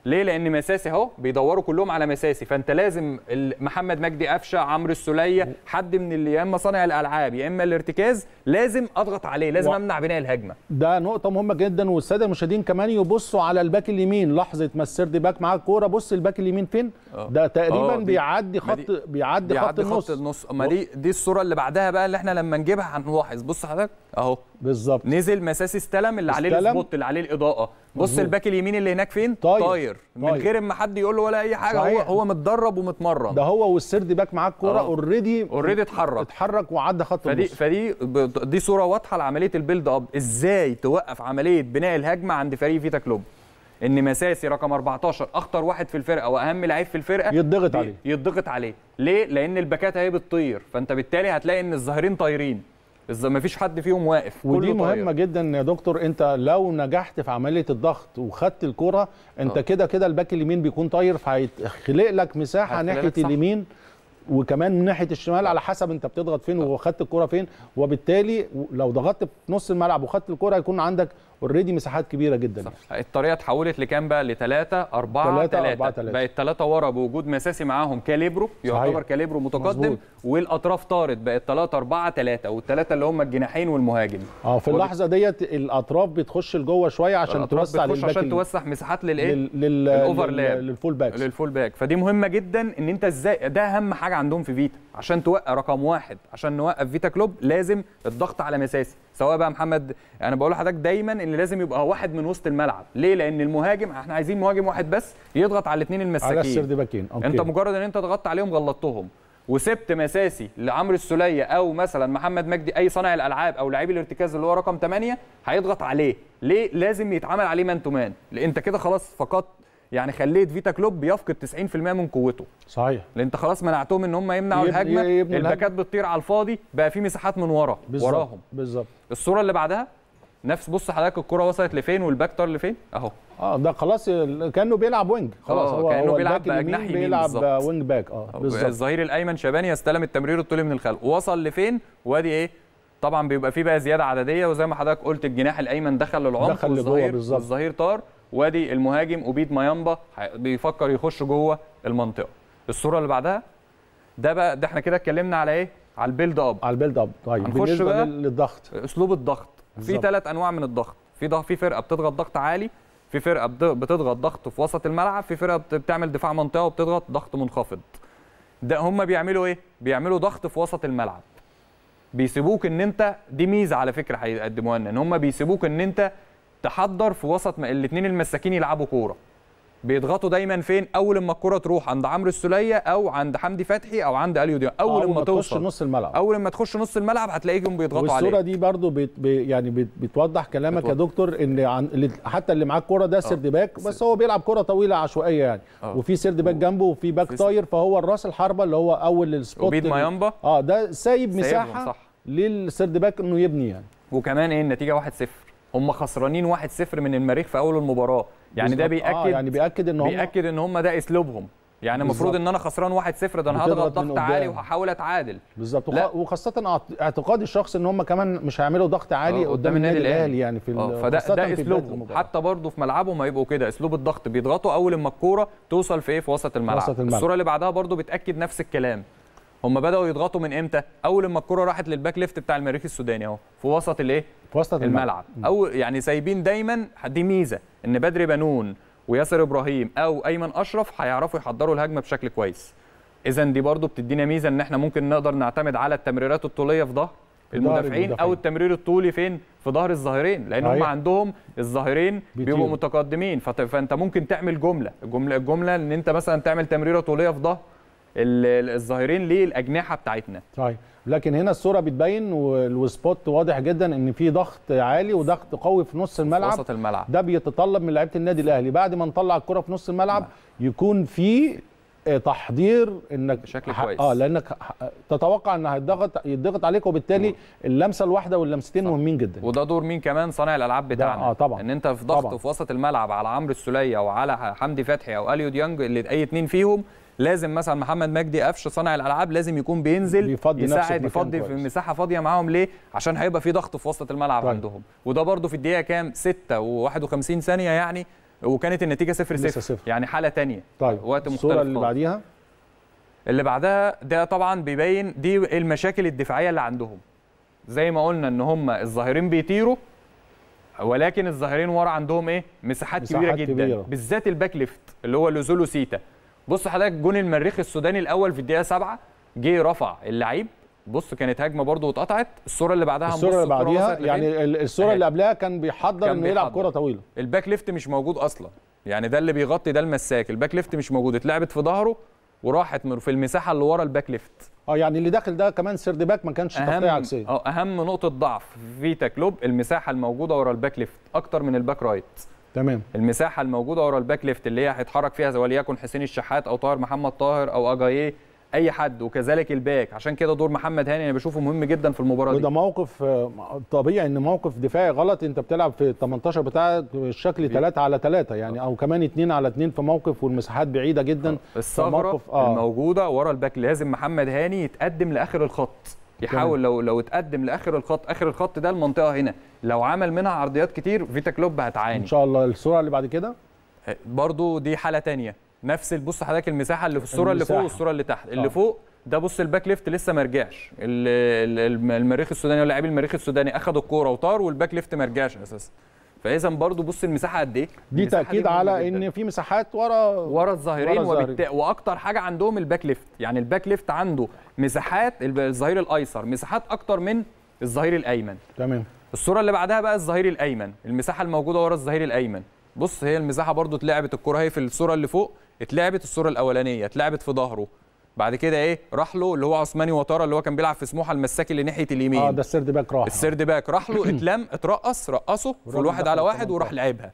ليه لان مساسي اهو بيدوروا كلهم على مساسي فانت لازم محمد مجدي قفشه عمرو السوليه حد من اللي يا اما صانع الالعاب يا اما الارتكاز لازم اضغط عليه لازم و... امنع بناء الهجمه ده نقطه مهمه جدا والساده المشاهدين كمان يبصوا على الباك اليمين لحظه ما السرد باك معاه الكوره بص الباك اليمين فين آه. ده تقريبا آه، دي... بيعدي خط دي... بيعدي, بيعدي خط, خط النص, النص. ما دي دي الصوره اللي بعدها بقى اللي احنا لما نجيبها هنلاحظ بص حضرتك اهو بالظبط نزل مساس استلم اللي عليه السبوت اللي عليه الاضاءه بص الباك اليمين اللي هناك فين طاير, طاير. من غير ما حد يقول له ولا اي حاجه صحيح. هو هو متدرب ومتمرن ده هو والسرد باك معاه الكوره اوريدي آه. اوريدي اتحرك اتحرك وعدى خط فدي النص فدي دي صوره واضحه لعمليه البيلد اب ازاي توقف عمليه بناء الهجمه عند فريق فيتا كلوب ان مساسي رقم 14 اخطر واحد في الفرقه واهم لعيب في الفرقه يتضغط عليه يتضغط عليه ليه لان الباكات هي بتطير فانت بالتالي هتلاقي ان الظاهرين طايرين ما فيش حد فيهم واقف ودي مهمه طيب. جدا يا دكتور انت لو نجحت في عمليه الضغط وخدت الكره انت آه. كده كده الباك اليمين بيكون طاير فهيخلق لك مساحه ناحيه اليمين وكمان من ناحيه الشمال آه. على حسب انت بتضغط فين آه. وخدت الكره فين وبالتالي لو ضغطت في نص الملعب وخدت الكره هيكون عندك اوريدي مساحات كبيره جدا صح. يعني. الطريقه اتحولت لكام بقى لثلاثة أربعة ثلاثة بقت ثلاثة ورا بوجود مساسي معاهم كاليبرو يعتبر كاليبرو متقدم مزبوط. والاطراف طارت بقت ثلاثة أربعة ثلاثة والثلاثة اللي هم الجناحين والمهاجم اه في اللحظه ديت الاطراف بتخش لجوه شويه عشان توسع للباك عشان توسع مساحات للايه لل... للاوفرلاب للفول باك للفول باك فدي مهمه جدا ان انت ازاي ده اهم حاجه عندهم في فيتا عشان توقف رقم واحد عشان نوقف فيتا كلوب لازم الضغط على مساسي سواء بقى محمد انا بقول لحضرتك دايما ان لازم يبقى واحد من وسط الملعب ليه لان المهاجم احنا عايزين مهاجم واحد بس يضغط على الاثنين المساكين على السرد باكين انت مجرد ان انت ضغطت عليهم غلطتهم وسبت مساسي لعمرو السوليه او مثلا محمد مجدي اي صانع الالعاب او لعيب الارتكاز اللي هو رقم 8 هيضغط عليه ليه لازم يتعمل عليه مان تو مان انت كده خلاص فقدت يعني خليت فيتا كلوب بيفقد 90% من قوته صحيح لان انت خلاص منعتهم ان هم يمنعوا الهجمه الباكات بتطير على الفاضي بقى في مساحات من ورا بالزبط. وراهم بالظبط الصوره اللي بعدها نفس بص حضرتك الكره وصلت لفين والباك طار لفين اهو اه ده خلاص كانه بيلعب وينج آه، خلاص هو كانه هو بيلعب باجناح يمين بيلعب وينج باك اه بالظبط الظهير الايمن شباني استلم التمرير الطولي من الخلف وصل لفين وادي ايه طبعا بيبقى فيه بقى زياده عدديه وزي ما حضرتك قلت الجناح الايمن دخل للعمق دخل والظهير طار وادي المهاجم اوبيد مايامبا بيفكر يخش جوه المنطقه الصوره اللي بعدها ده بقى ده احنا كده اتكلمنا على ايه على البيلد اب على البيلد اب طيب هنخش بقى للضغط اسلوب الضغط في ثلاث انواع من الضغط في ضغط في فرقه بتضغط ضغط عالي في فرقه بتضغط ضغط في وسط الملعب في فرقه بتعمل دفاع منطقه وبتضغط ضغط منخفض ده هم بيعملوا ايه بيعملوا ضغط في وسط الملعب بيسيبوك ان انت دي ميزه على فكره هيقدموها لنا ان هم بيسيبوك ان انت تحضر في وسط ما الاثنين المساكين يلعبوا كوره بيضغطوا دايما فين اول ما الكره تروح عند عمرو السوليه او عند حمدي فتحي او عند اليو دي اول, أول ما توصل نص الملعب اول ما تخش نص الملعب هتلاقيهم بيضغطوا عليك والصوره دي برضو بي يعني بي بتوضح كلامك بتوضح. يا دكتور ان عن حتى اللي معاه الكوره ده آه. سرد باك بس هو بيلعب كوره طويله عشوائيه يعني أوه. وفي سرد باك جنبه وفي باك طاير فهو الراس الحربه اللي هو اول السبوت وبيد مايامبا اه ده سايب مساحه للسرد باك انه يبني يعني وكمان ايه النتيجه 1-0 هم خسرانين 1-0 من المريخ في اول المباراه يعني ده آه، بياكد آه يعني بياكد ان هم بياكد ان هم ده اسلوبهم يعني المفروض ان انا خسران 1-0 ده انا هضغط ضغط عالي وهحاول اتعادل بالظبط وخاصه اعتقادي الشخصي ان هم كمان مش هيعملوا ضغط عالي آه، قدام النادي الاهلي يعني في آه، فده ده اسلوبهم حتى برضه في ملعبهم هيبقوا كده اسلوب الضغط بيضغطوا اول ما الكوره توصل في ايه في وسط الملعب, وسط الملعب. الصوره اللي بعدها برضه بتاكد نفس الكلام هم بداوا يضغطوا من امتى اول ما الكره راحت للباك ليفت بتاع المريخ السوداني اهو في وسط الايه في وسط الملعب, الملعب. او يعني سايبين دايما دي ميزه ان بدري بنون وياسر ابراهيم او ايمن اشرف هيعرفوا يحضروا الهجمه بشكل كويس اذا دي برضو بتدينا ميزه ان احنا ممكن نقدر نعتمد على التمريرات الطوليه في ظهر المدافعين او التمرير الطولي فين في ظهر الظهيرين لان هم عندهم الظهيرين بيبقوا متقدمين فانت ممكن تعمل جمله الجمله الجمله ان انت مثلا تعمل تمريره طوليه في ظهر الظاهرين للاجنحه بتاعتنا طيب لكن هنا الصوره بتبين والسبوت واضح جدا ان في ضغط عالي وضغط قوي في نص الملعب في وسط الملعب ده بيتطلب من لعيبه النادي الاهلي بعد ما نطلع الكره في نص الملعب نعم. يكون في آه، تحضير انك بشكل كويس اه لانك تتوقع ان هيتضغط يضغط عليك وبالتالي اللمسه الواحده واللمستين مهمين جدا وده دور مين كمان صانع الالعاب بتاعنا اه طبعا ان انت في ضغط في وسط الملعب على عمرو السوليه وعلى حمدي فتحي او اليو ديانج اللي اي اثنين فيهم لازم مثلا محمد مجدي قفش صانع الالعاب لازم يكون بينزل يفضي يساعد يفضي في مساحه فاضيه معاهم ليه عشان هيبقى في ضغط في وسط الملعب طيب. عندهم وده برده في الدقيقه كام 6 و51 ثانيه يعني وكانت النتيجه 0 0, 0. يعني حاله ثانيه طيب وقت مختلف الصوره اللي بعديها اللي بعدها ده طبعا بيبين دي المشاكل الدفاعيه اللي عندهم زي ما قلنا ان هم الظاهرين بيطيروا ولكن الظاهرين ورا عندهم ايه مساحات, مساحات كبيره جدا كبيرة. بالذات الباك ليفت اللي هو لوزولو سيتا بص حضرتك جون المريخ السوداني الاول في الدقيقه 7 جه رفع اللعيب بص كانت هجمه برده واتقطعت الصوره اللي بعدها الصوره اللي بعديها يعني الصوره اللي قبلها كان بيحضر انه يلعب كره طويله الباك ليفت مش موجود اصلا يعني ده اللي بيغطي ده المساك الباك ليفت مش موجود اتلعبت في ظهره وراحت في المساحه اللي ورا الباك ليفت اه يعني اللي داخل ده كمان سيرد باك ما كانش تغطيه عكسيه اه اهم نقطه ضعف في كلوب المساحه الموجوده ورا الباك ليفت اكتر من الباك رايت تمام المساحه الموجوده ورا الباك ليفت اللي هي هيتحرك فيها وليكن حسين الشحات او طاهر محمد طاهر او اجاييه اي حد وكذلك الباك عشان كده دور محمد هاني انا بشوفه مهم جدا في المباراه دي وده موقف آه، طبيعي ان موقف دفاعي غلط انت بتلعب في ال 18 بتاعك الشكل 3 على 3 يعني او كمان 2 على 2 في موقف والمساحات بعيده جدا آه، الثغره آه. الموجوده ورا الباك لازم محمد هاني يتقدم لاخر الخط يحاول لو لو اتقدم لاخر الخط اخر الخط ده المنطقه هنا لو عمل منها عرضيات كتير فيتا كلوب هتعاني ان شاء الله الصوره اللي بعد كده آه، برضو دي حاله تانية نفس بص حضرتك المساحه اللي في الصوره اللي فوق والصوره اللي تحت اللي آه. فوق ده بص الباك ليفت لسه ما رجعش المريخ السوداني ولاعيب المريخ السوداني اخدوا الكوره وطار والباك ليفت ما رجعش اساسا فاذا برضو بص المساحه قد ايه دي تاكيد على ان في مساحات ورا ورا الظهيرين وبالتالي واكتر حاجه عندهم الباك ليفت يعني الباك ليفت عنده مساحات الظهير الايسر مساحات اكتر من الظهير الايمن تمام الصوره اللي بعدها بقى الظهير الايمن المساحه الموجوده ورا الظهير الايمن بص هي المساحه برضو اتلعبت الكره هي في الصوره اللي فوق اتلعبت الصوره الاولانيه اتلعبت في ظهره بعد كده ايه راح له اللي هو عثماني وطاره اللي هو كان بيلعب في سموحه المساكي اللي ناحيه اليمين اه ده السرد باك راح السرد باك راح له اتلم اترقص رقصه في الواحد على واحد وراح لعبها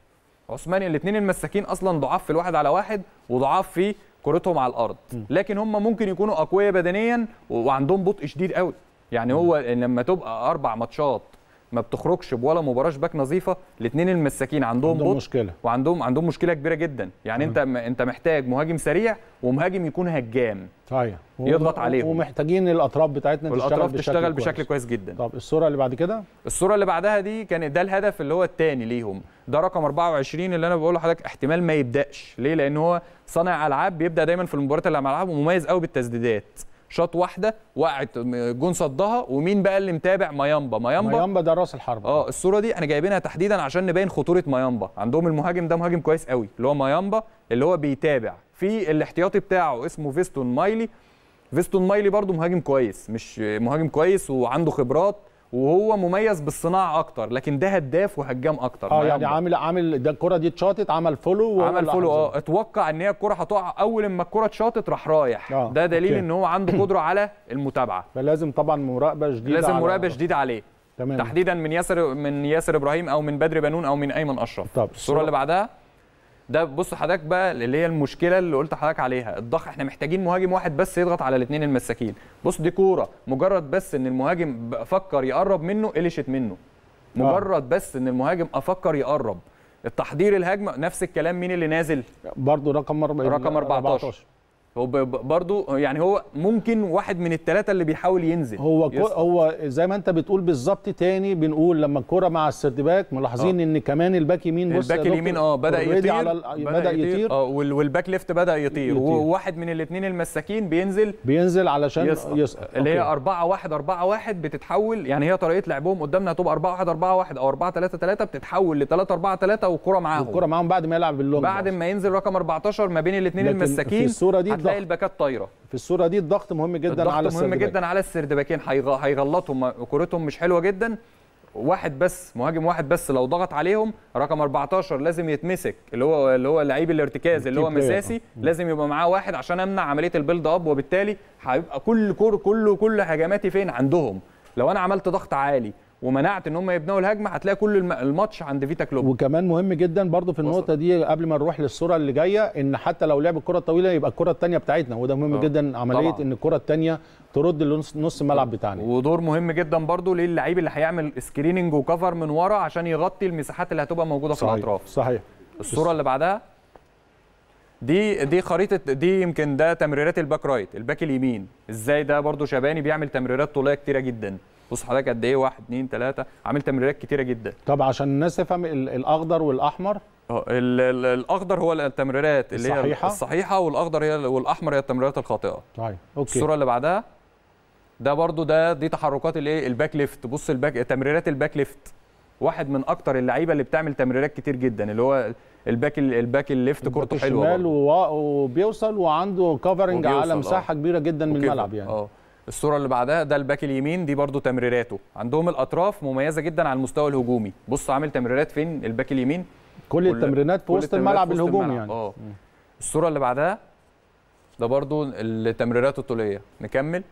عثماني الاثنين المساكين اصلا ضعاف في الواحد على واحد وضعاف في كرتهم على الارض لكن هم ممكن يكونوا اقوياء بدنيا وعندهم بطء شديد قوي يعني هو لما تبقى اربع ماتشات ما بتخرجش بولا مباراه شباك نظيفه الاثنين المساكين عندهم, عندهم مشكله وعندهم عندهم مشكله كبيره جدا يعني م. انت انت محتاج مهاجم سريع ومهاجم يكون هجام طيب يضغط عليهم ومحتاجين الاطراف بتاعتنا والاطراف تشتغل بشكل, بشكل كويس. كويس جدا طب الصوره اللي بعد كده الصوره اللي بعدها دي كان ده الهدف اللي هو الثاني ليهم ده رقم 24 اللي انا بقول لحضرتك احتمال ما يبداش ليه لان هو صانع العاب بيبدا دايما في المباريات اللي على ملعبه ومميز قوي بالتسديدات شاط واحده وقعت جون صدها ومين بقى اللي متابع مايامبا مايامبا مايامبا ده راس الحرب اه الصوره دي انا جايبينها تحديدا عشان نبين خطوره مايامبا عندهم المهاجم ده مهاجم كويس قوي اللي هو مايامبا اللي هو بيتابع في الاحتياطي بتاعه اسمه فيستون مايلي فيستون مايلي برده مهاجم كويس مش مهاجم كويس وعنده خبرات وهو مميز بالصناعه اكتر لكن ده هداف وهجام اكتر اه يعني عامل عامل ده الكره دي اتشاطت عمل فولو عمل فولو اه اتوقع ان هي الكره هتقع اول ما الكره اتشاطت راح رايح آه. ده دليل أوكي. ان هو عنده قدره على المتابعه فلازم طبعا مراقبه شديده لازم مراقبه شديده عليه تمام. تحديدا من ياسر من ياسر ابراهيم او من بدر بنون او من ايمن اشرف طب الصوره اللي بعدها ده بص حضرتك بقى اللي هي المشكله اللي قلت حضرتك عليها الضغط احنا محتاجين مهاجم واحد بس يضغط على الاثنين المساكين بص دي كوره مجرد بس ان المهاجم فكر يقرب منه قلشت منه آه. مجرد بس ان المهاجم افكر يقرب التحضير الهجمه نفس الكلام مين اللي نازل برضه رقم رقم 14 هو برضو يعني هو ممكن واحد من الثلاثه اللي بيحاول ينزل هو يصف. هو زي ما انت بتقول بالظبط تاني بنقول لما الكره مع السرد باك ملاحظين أوه. ان كمان الباك يمين بص الباك اليمين اه بدا يطير على بدا, يطير اه والباك ليفت بدا يطير, يطير. وواحد من الاثنين المساكين بينزل بينزل علشان يسقط, يسقط. اللي هي 4 1 4 1 بتتحول يعني هي طريقه لعبهم قدامنا هتبقى 4 1 4 1 او 4 3 3 بتتحول ل 3 4 3 والكره معاهم الكره معاهم بعد ما يلعب اللونج بعد ما ينزل رقم 14 ما بين الاثنين المساكين في الصوره دي هتلاقي الباكات طايره في الصوره دي الضغط مهم جدا الضغط على السردباك مهم جدا على السردباكين هيغلطهم كورتهم مش حلوه جدا واحد بس مهاجم واحد بس لو ضغط عليهم رقم 14 لازم يتمسك اللي هو اللي هو لعيب الارتكاز اللي هو مساسي لازم يبقى معاه واحد عشان امنع عمليه البيلد اب وبالتالي هيبقى كل كور كله كل هجماتي فين عندهم لو انا عملت ضغط عالي ومنعت ان هم يبنوا الهجمه هتلاقي كل الماتش عند فيتا كلوب وكمان مهم جدا برضو في النقطه دي قبل ما نروح للصوره اللي جايه ان حتى لو لعب الكره الطويله يبقى الكره الثانيه بتاعتنا وده مهم أوه. جدا عمليه طبعا. ان الكره الثانيه ترد لنص الملعب بتاعنا ودور مهم جدا برضو للعيب اللي هيعمل سكريننج وكفر من ورا عشان يغطي المساحات اللي هتبقى موجوده صحيح. في الاطراف صحيح الصوره اللي بعدها دي دي خريطه دي يمكن ده تمريرات الباك رايت الباك اليمين ازاي ده برضو شباني بيعمل تمريرات طوليه كتيره جدا بص حضرتك قد ايه واحد اثنين ثلاثه عامل تمريرات كتيره جدا طب عشان الناس تفهم الاخضر والاحمر آه، الاخضر هو التمريرات اللي الصحيحة. هي الصحيحه والاخضر هي والاحمر هي التمريرات الخاطئه طيب اوكي الصوره اللي بعدها ده برضو ده دي تحركات الايه الباك ليفت بص الباك تمريرات الباك ليفت واحد من اكتر اللعيبه اللي بتعمل تمريرات كتير جدا اللي هو الباك الباك الليفت كورته حلوه وبيوصل وعنده كفرنج على مساحه آه. كبيره جدا من الملعب يعني اه الصوره اللي بعدها ده الباك اليمين دي برده تمريراته عندهم الاطراف مميزه جدا على المستوى الهجومي بص عامل تمريرات فين الباك اليمين كل, كل التمريرات في وسط الملعب الهجومي يعني أوه. الصوره اللي بعدها ده برده التمريرات الطوليه نكمل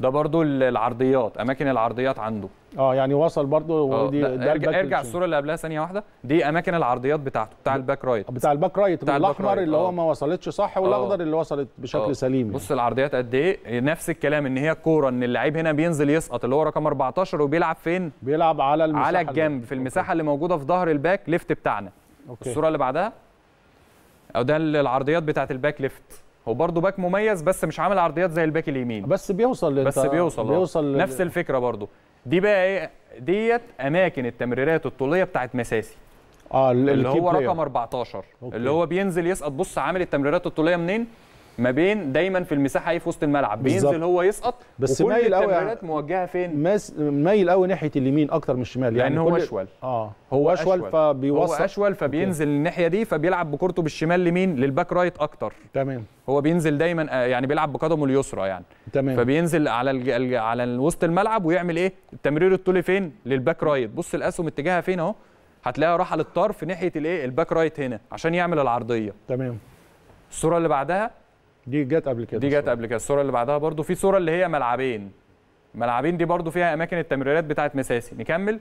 ده برضو العرضيات اماكن العرضيات عنده اه يعني وصل برضو آه، ودي ده, ارجع, ارجع الصوره اللي قبلها ثانيه واحده دي اماكن العرضيات بتاعته بتاع الباك رايت بتاع الباك رايت بتاع الاحمر رايت. اللي هو آه. ما وصلتش صح والاخضر آه. اللي وصلت بشكل أوه. سليم يعني. بص العرضيات قد ايه نفس الكلام ان هي كوره ان اللعيب هنا بينزل يسقط اللي هو رقم 14 وبيلعب فين بيلعب على المساحه على الجنب في المساحه أوكي. اللي موجوده في ظهر الباك ليفت بتاعنا أوكي. الصوره اللي بعدها او ده العرضيات بتاعه الباك ليفت هو برضه باك مميز بس مش عامل عرضيات زي الباك اليمين بس بيوصل بس بيوصل بيوصل لل... نفس الفكره برضه دي بقى ايه ديت اماكن التمريرات الطوليه بتاعت مساسي اه اللي هو رقم 14 أوكي. اللي هو بينزل يسقط بص عامل التمريرات الطوليه منين ما بين دايما في المساحه ايه في وسط الملعب بينزل هو يسقط بس مايل قوي التمريرات موجهه فين مايل قوي ناحيه اليمين اكتر من الشمال يعني يعني هو اشول اه هو اشول فبيوصل هو اشول فبينزل أوكي. الناحيه دي فبيلعب بكورته بالشمال لمين للباك رايت اكتر تمام هو بينزل دايما آه، يعني بيلعب بقدمه اليسرى يعني تمام فبينزل على الج... على وسط الملعب ويعمل ايه التمرير الطولي فين للباك رايت بص الاسهم اتجاهها فين اهو هتلاقيها راحه للطرف ناحيه الايه الباك رايت هنا عشان يعمل العرضيه تمام الصوره اللي بعدها دي جت قبل كده دي جت قبل كده الصوره اللي بعدها برضو في صوره اللي هي ملعبين ملعبين دي برضو فيها اماكن التمريرات بتاعه مساسي نكمل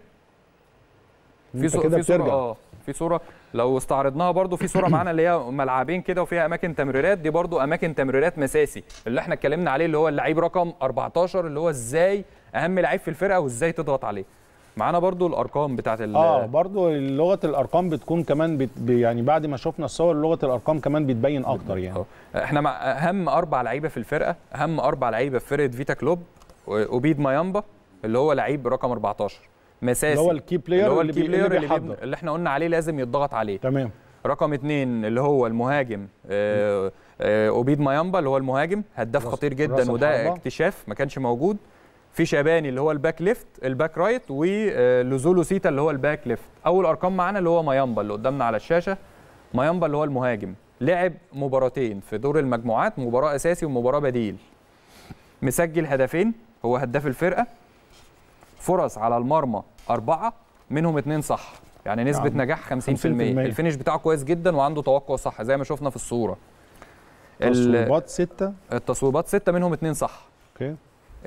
في صوره في صوره اه في صوره لو استعرضناها برضو في صوره معانا اللي هي ملعبين كده وفيها اماكن تمريرات دي برضو اماكن تمريرات مساسي اللي احنا اتكلمنا عليه اللي هو اللعيب رقم 14 اللي هو ازاي اهم لعيب في الفرقه وازاي تضغط عليه معانا برضو الارقام بتاعت اه برضو لغه الارقام بتكون كمان بت يعني بعد ما شفنا الصور لغه الارقام كمان بتبين اكتر يعني أه، احنا مع اهم اربع لعيبه في الفرقه اهم اربع لعيبه في فرقه فيتا كلوب اوبيد مايامبا اللي هو لعيب رقم 14 مساسي اللي هو الكي بلاير اللي اللي, اللي, اللي, اللي احنا قلنا عليه لازم يتضغط عليه تمام رقم اثنين اللي هو المهاجم أه،, آه اوبيد مايامبا اللي هو المهاجم هداف خطير جدا وده اكتشاف ما كانش موجود في شاباني اللي هو الباك ليفت الباك رايت ولوزولو سيتا اللي هو الباك ليفت اول ارقام معانا اللي هو مايامبا اللي قدامنا على الشاشه مايامبا اللي هو المهاجم لعب مباراتين في دور المجموعات مباراه اساسي ومباراه بديل مسجل هدفين هو هداف الفرقه فرص على المرمى أربعة منهم اتنين صح يعني نسبة يعني نجاح 50%, 50% الفينش بتاعه كويس جدا وعنده توقع صح زي ما شفنا في الصورة التصويبات ستة التصويبات ستة منهم اتنين صح اوكي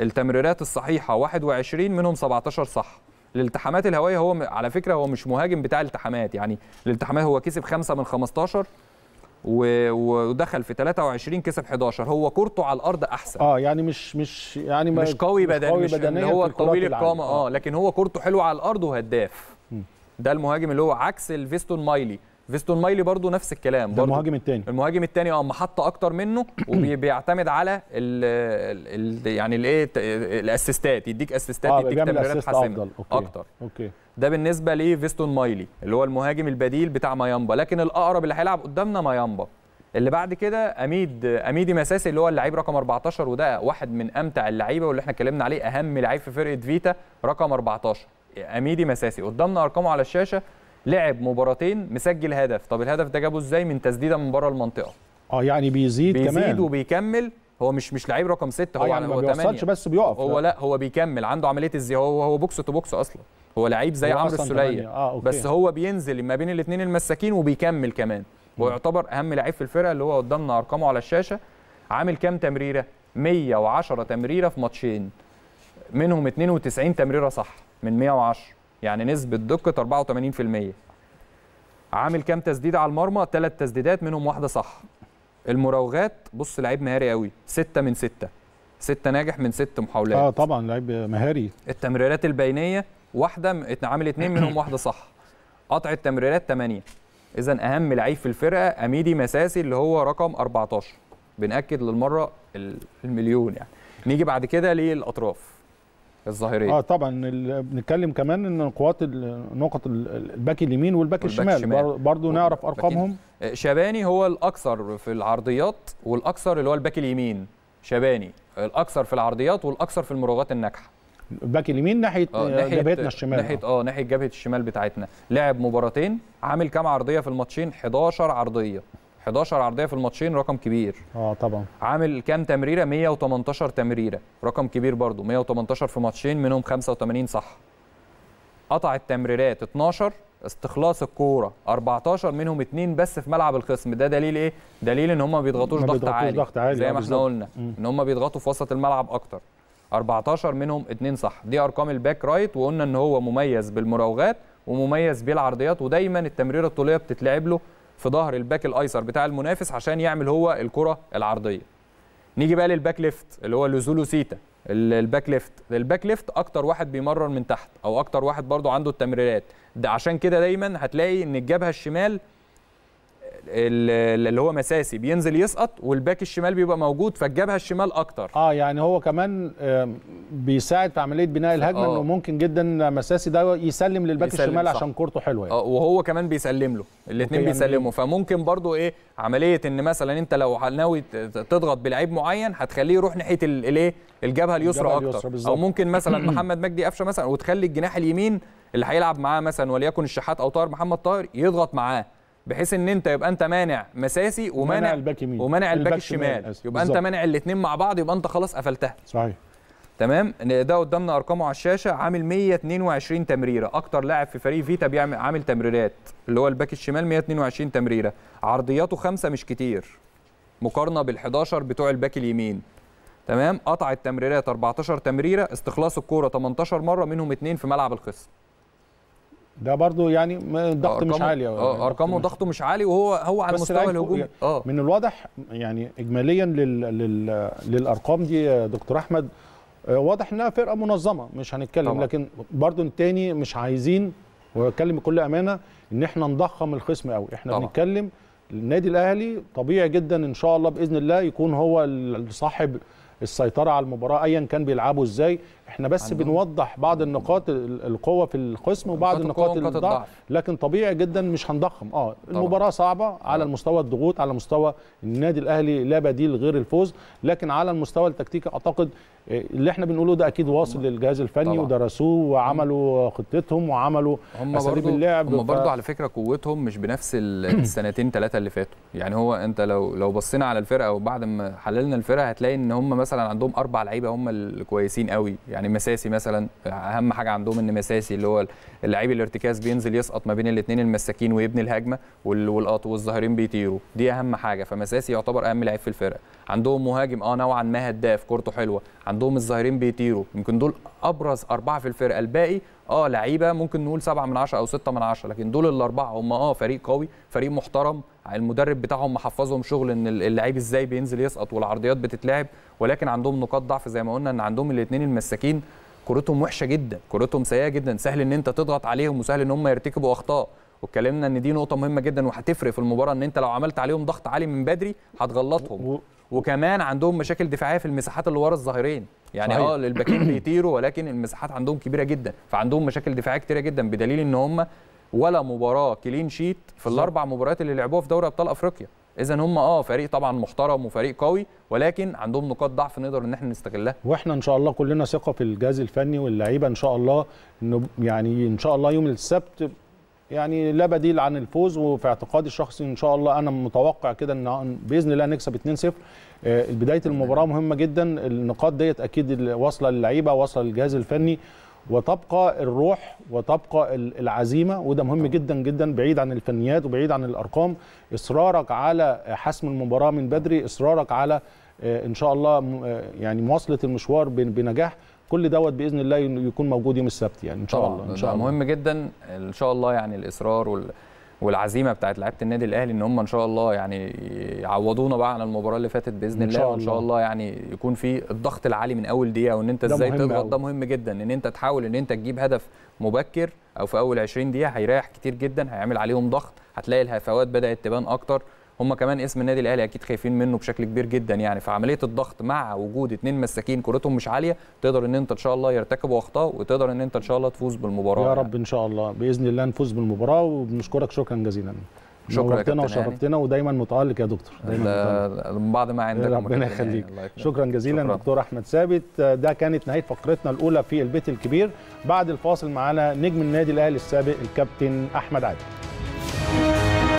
التمريرات الصحيحه 21 منهم 17 صح الالتحامات الهوائيه هو على فكره هو مش مهاجم بتاع التحامات يعني الالتحامات هو كسب 5 من 15 ودخل في 23 كسب 11 هو كورته على الارض احسن اه يعني مش مش يعني مش قوي بدنيا مش, بدنيا مش هو طويل القامه آه،, اه لكن هو كورته حلوه على الارض وهداف ده المهاجم اللي هو عكس الفيستون مايلي فيستون مايلي برضو نفس الكلام برضو المهاجم الثاني المهاجم الثاني اه محطه اكتر منه وبيعتمد على الـ الـ يعني الايه الاسيستات يديك اسيستات آه يديك تمريرات حاسمه اكتر اوكي ده بالنسبه لفيستون مايلي اللي هو المهاجم البديل بتاع مايامبا لكن الاقرب اللي هيلعب قدامنا مايامبا اللي بعد كده اميد اميدي مساسي اللي هو اللعيب رقم 14 وده واحد من امتع اللعيبه واللي احنا اتكلمنا عليه اهم لعيب في فرقه فيتا رقم 14 اميدي مساسي قدامنا ارقامه على الشاشه لعب مباراتين مسجل هدف طب الهدف ده جابه ازاي من تسديده من بره المنطقه اه يعني بيزيد, بيزيد كمان بيزيد وبيكمل هو مش مش لعيب رقم 6 هو آه، يعني, يعني هو ما بيوصلش بس بيقف هو لا. هو بيكمل عنده عمليه ازاي هو هو بوكس تو بوكس اصلا هو لعيب زي عمرو السوليه آه بس هو بينزل ما بين الاثنين المساكين وبيكمل كمان ويعتبر اهم لعيب في الفرقه اللي هو قدامنا ارقامه على الشاشه عامل كام تمريره 110 تمريره في ماتشين منهم 92 تمريره صح من 110 يعني نسبه دقه 84% عامل كام تسديده على المرمى ثلاث تسديدات منهم واحده صح المراوغات بص لعيب مهاري قوي ستة من ستة ستة ناجح من ست محاولات اه طبعا لعيب مهاري التمريرات البينيه واحده عامل اثنين منهم واحده صح قطع التمريرات ثمانية اذا اهم لعيب في الفرقه اميدي مساسي اللي هو رقم 14 بناكد للمره المليون يعني نيجي بعد كده للاطراف الظاهريه اه طبعا بنتكلم كمان ان قوات نقط الباك اليمين والباك الشمال برضه نعرف ارقامهم آه، شباني هو الاكثر في العرضيات والاكثر اللي هو الباك اليمين شباني الاكثر في العرضيات والاكثر في المراوغات الناجحه الباك اليمين ناحيه, آه، آه، ناحية جبهتنا الشمال ناحيه اه ناحيه جبهه الشمال بتاعتنا لعب مباراتين عامل كام عرضيه في الماتشين 11 عرضيه 11 عرضيه في الماتشين رقم كبير اه طبعا عامل كام تمريره 118 تمريره رقم كبير برضو 118 في ماتشين منهم 85 صح قطع التمريرات 12 استخلاص الكوره 14 منهم اثنين بس في ملعب الخصم ده دليل ايه دليل ان هم ما بيضغطوش ضغط عالي ضغط عالي زي آه، ما احنا قلنا ان هم بيضغطوا في وسط الملعب اكتر 14 منهم اثنين صح دي ارقام الباك رايت وقلنا ان هو مميز بالمراوغات ومميز بالعرضيات ودايما التمريره الطوليه بتتلعب له في ظهر الباك الايسر بتاع المنافس عشان يعمل هو الكره العرضيه نيجي بقى للباك ليفت اللي هو لوزولو سيتا الباك ليفت الباك ليفت اكتر واحد بيمرر من تحت او اكتر واحد برضو عنده التمريرات ده عشان كده دايما هتلاقي ان الجبهه الشمال اللي هو مساسي بينزل يسقط والباك الشمال بيبقى موجود فالجبهه الشمال اكتر اه يعني هو كمان بيساعد في عمليه بناء الهجمه آه. انه ممكن جدا مساسي ده يسلم للباك الشمال صح. عشان كورته حلوه يعني. آه وهو كمان بيسلم له الاثنين يعني بيسلموا فممكن برضو ايه عمليه ان مثلا انت لو ناوي تضغط بلعيب معين هتخليه يروح ناحيه الايه الجبهه اليسرى اكتر اليسرى او ممكن مثلا محمد مجدي قفشه مثلا وتخلي الجناح اليمين اللي هيلعب معاه مثلا وليكن الشحات او طاهر محمد طاهر يضغط معاه بحيث ان انت يبقى انت مانع مساسي ومانع الباك يمين ومانع الباك الشمال يبقى بالزبط. انت مانع الاثنين مع بعض يبقى انت خلاص قفلتها صحيح تمام ده قدامنا ارقامه على الشاشه عامل 122 تمريره اكتر لاعب في فريق فيتا بيعمل عامل تمريرات اللي هو الباك الشمال 122 تمريره عرضياته خمسه مش كتير مقارنه بال11 بتوع الباك اليمين تمام قطع التمريرات 14 تمريره استخلاص الكوره 18 مره منهم اثنين في ملعب الخصم ده برضه يعني ضغط مش عالي اه ارقامه ضغطه مش عالي وهو هو على المستوى الهجومي يعني. آه. من الواضح يعني اجماليا لل لل للارقام دي يا دكتور احمد آه، واضح انها فرقه منظمه مش هنتكلم طبعا. لكن برضه التاني مش عايزين واتكلم بكل امانه ان احنا نضخم الخصم قوي احنا طبعا. بنتكلم النادي الاهلي طبيعي جدا ان شاء الله باذن الله يكون هو صاحب السيطره على المباراه ايا كان بيلعبوا ازاي احنا بس بنوضح بعض النقاط القوه في القسم وبعض النقاط الضعف لكن طبيعي جدا مش هنضخم اه المباراه صعبه على المستوى آه. الضغوط على مستوى النادي الاهلي لا بديل غير الفوز لكن على المستوى التكتيكي اعتقد آه، اللي احنا بنقوله ده اكيد واصل للجهاز الفني طبعا. ودرسوه وعملوا خطتهم وعملوا اساليب اللعب هم ف... برضه على فكره قوتهم مش بنفس السنتين ثلاثه اللي فاتوا يعني هو انت لو لو بصينا على الفرقه وبعد ما حللنا الفرقه هتلاقي ان هم مثلا عندهم اربع لعيبه هم الكويسين قوي يعني يعني مساسي مثلا اهم حاجه عندهم ان مساسي اللي هو اللعيب الارتكاز بينزل يسقط ما بين الاثنين المساكين ويبني الهجمه والقاط والظهرين بيطيروا دي اهم حاجه فمساسي يعتبر اهم لعيب في الفرقه عندهم مهاجم اه نوعا ما هداف كورته حلوه عندهم الظاهرين بيطيروا يمكن دول ابرز اربعه في الفرقه الباقي اه لعيبه ممكن نقول سبعة من عشرة او ستة من عشرة لكن دول الاربعه هم اه فريق قوي فريق محترم المدرب بتاعهم محفظهم شغل ان اللعيب ازاي بينزل يسقط والعرضيات بتتلعب ولكن عندهم نقاط ضعف زي ما قلنا ان عندهم الاثنين المساكين كورتهم وحشه جدا كورتهم سيئه جدا سهل ان انت تضغط عليهم وسهل ان هم يرتكبوا اخطاء واتكلمنا ان دي نقطه مهمه جدا وهتفرق في المباراه ان انت لو عملت عليهم ضغط عالي من بدري هتغلطهم وكمان عندهم مشاكل دفاعيه في المساحات اللي ورا الظهيرين يعني اه الباكين بيطيروا ولكن المساحات عندهم كبيره جدا فعندهم مشاكل دفاعيه كتيره جدا بدليل ان هم ولا مباراه كلين شيت في الاربع مباريات اللي لعبوها في دوري ابطال افريقيا اذا هم اه فريق طبعا محترم وفريق قوي ولكن عندهم نقاط ضعف نقدر ان احنا نستغلها واحنا ان شاء الله كلنا ثقه في الجهاز الفني واللعيبه ان شاء الله انه يعني ان شاء الله يوم السبت يعني لا بديل عن الفوز وفي اعتقادي الشخصي ان شاء الله انا متوقع كده ان باذن الله نكسب 2-0 آه، بدايه المباراه مهمه جدا النقاط ديت اكيد واصله للعيبه واصله للجهاز الفني وتبقى الروح وتبقى العزيمه وده مهم جدا جدا بعيد عن الفنيات وبعيد عن الارقام اصرارك على حسم المباراه من بدري اصرارك على آه، ان شاء الله آه، يعني مواصله المشوار بنجاح كل دوت باذن الله يكون موجود يوم السبت يعني ان شاء الله ان شاء الله مهم جدا ان شاء الله يعني الاصرار وال والعزيمه بتاعت لعيبه النادي الاهلي ان هم ان شاء الله يعني يعوضونا بقى عن المباراه اللي فاتت باذن الله وان شاء الله يعني يكون في الضغط العالي من اول دقيقه وان انت ازاي تضغط ده مهم جدا ان انت تحاول ان انت تجيب هدف مبكر او في اول 20 دقيقه هيريح كتير جدا هيعمل عليهم ضغط هتلاقي الهفوات بدات تبان اكتر هم كمان اسم النادي الاهلي اكيد خايفين منه بشكل كبير جدا يعني فعمليه الضغط مع وجود اثنين مساكين كرتهم مش عاليه تقدر ان انت ان شاء الله يرتكبوا اخطاء وتقدر ان انت ان شاء الله تفوز بالمباراه يا يعني. رب ان شاء الله باذن الله نفوز بالمباراه وبنشكرك شكرا جزيلا شكرا نورتنا يعني. وشرفتنا يعني. ودايما متالق يا دكتور دايما من بعد ما عندك ربنا يعني. يخليك يعني. شكرا جزيلا شكرا. دكتور احمد ثابت ده كانت نهايه فقرتنا الاولى في البيت الكبير بعد الفاصل معانا نجم النادي الاهلي السابق الكابتن احمد عادل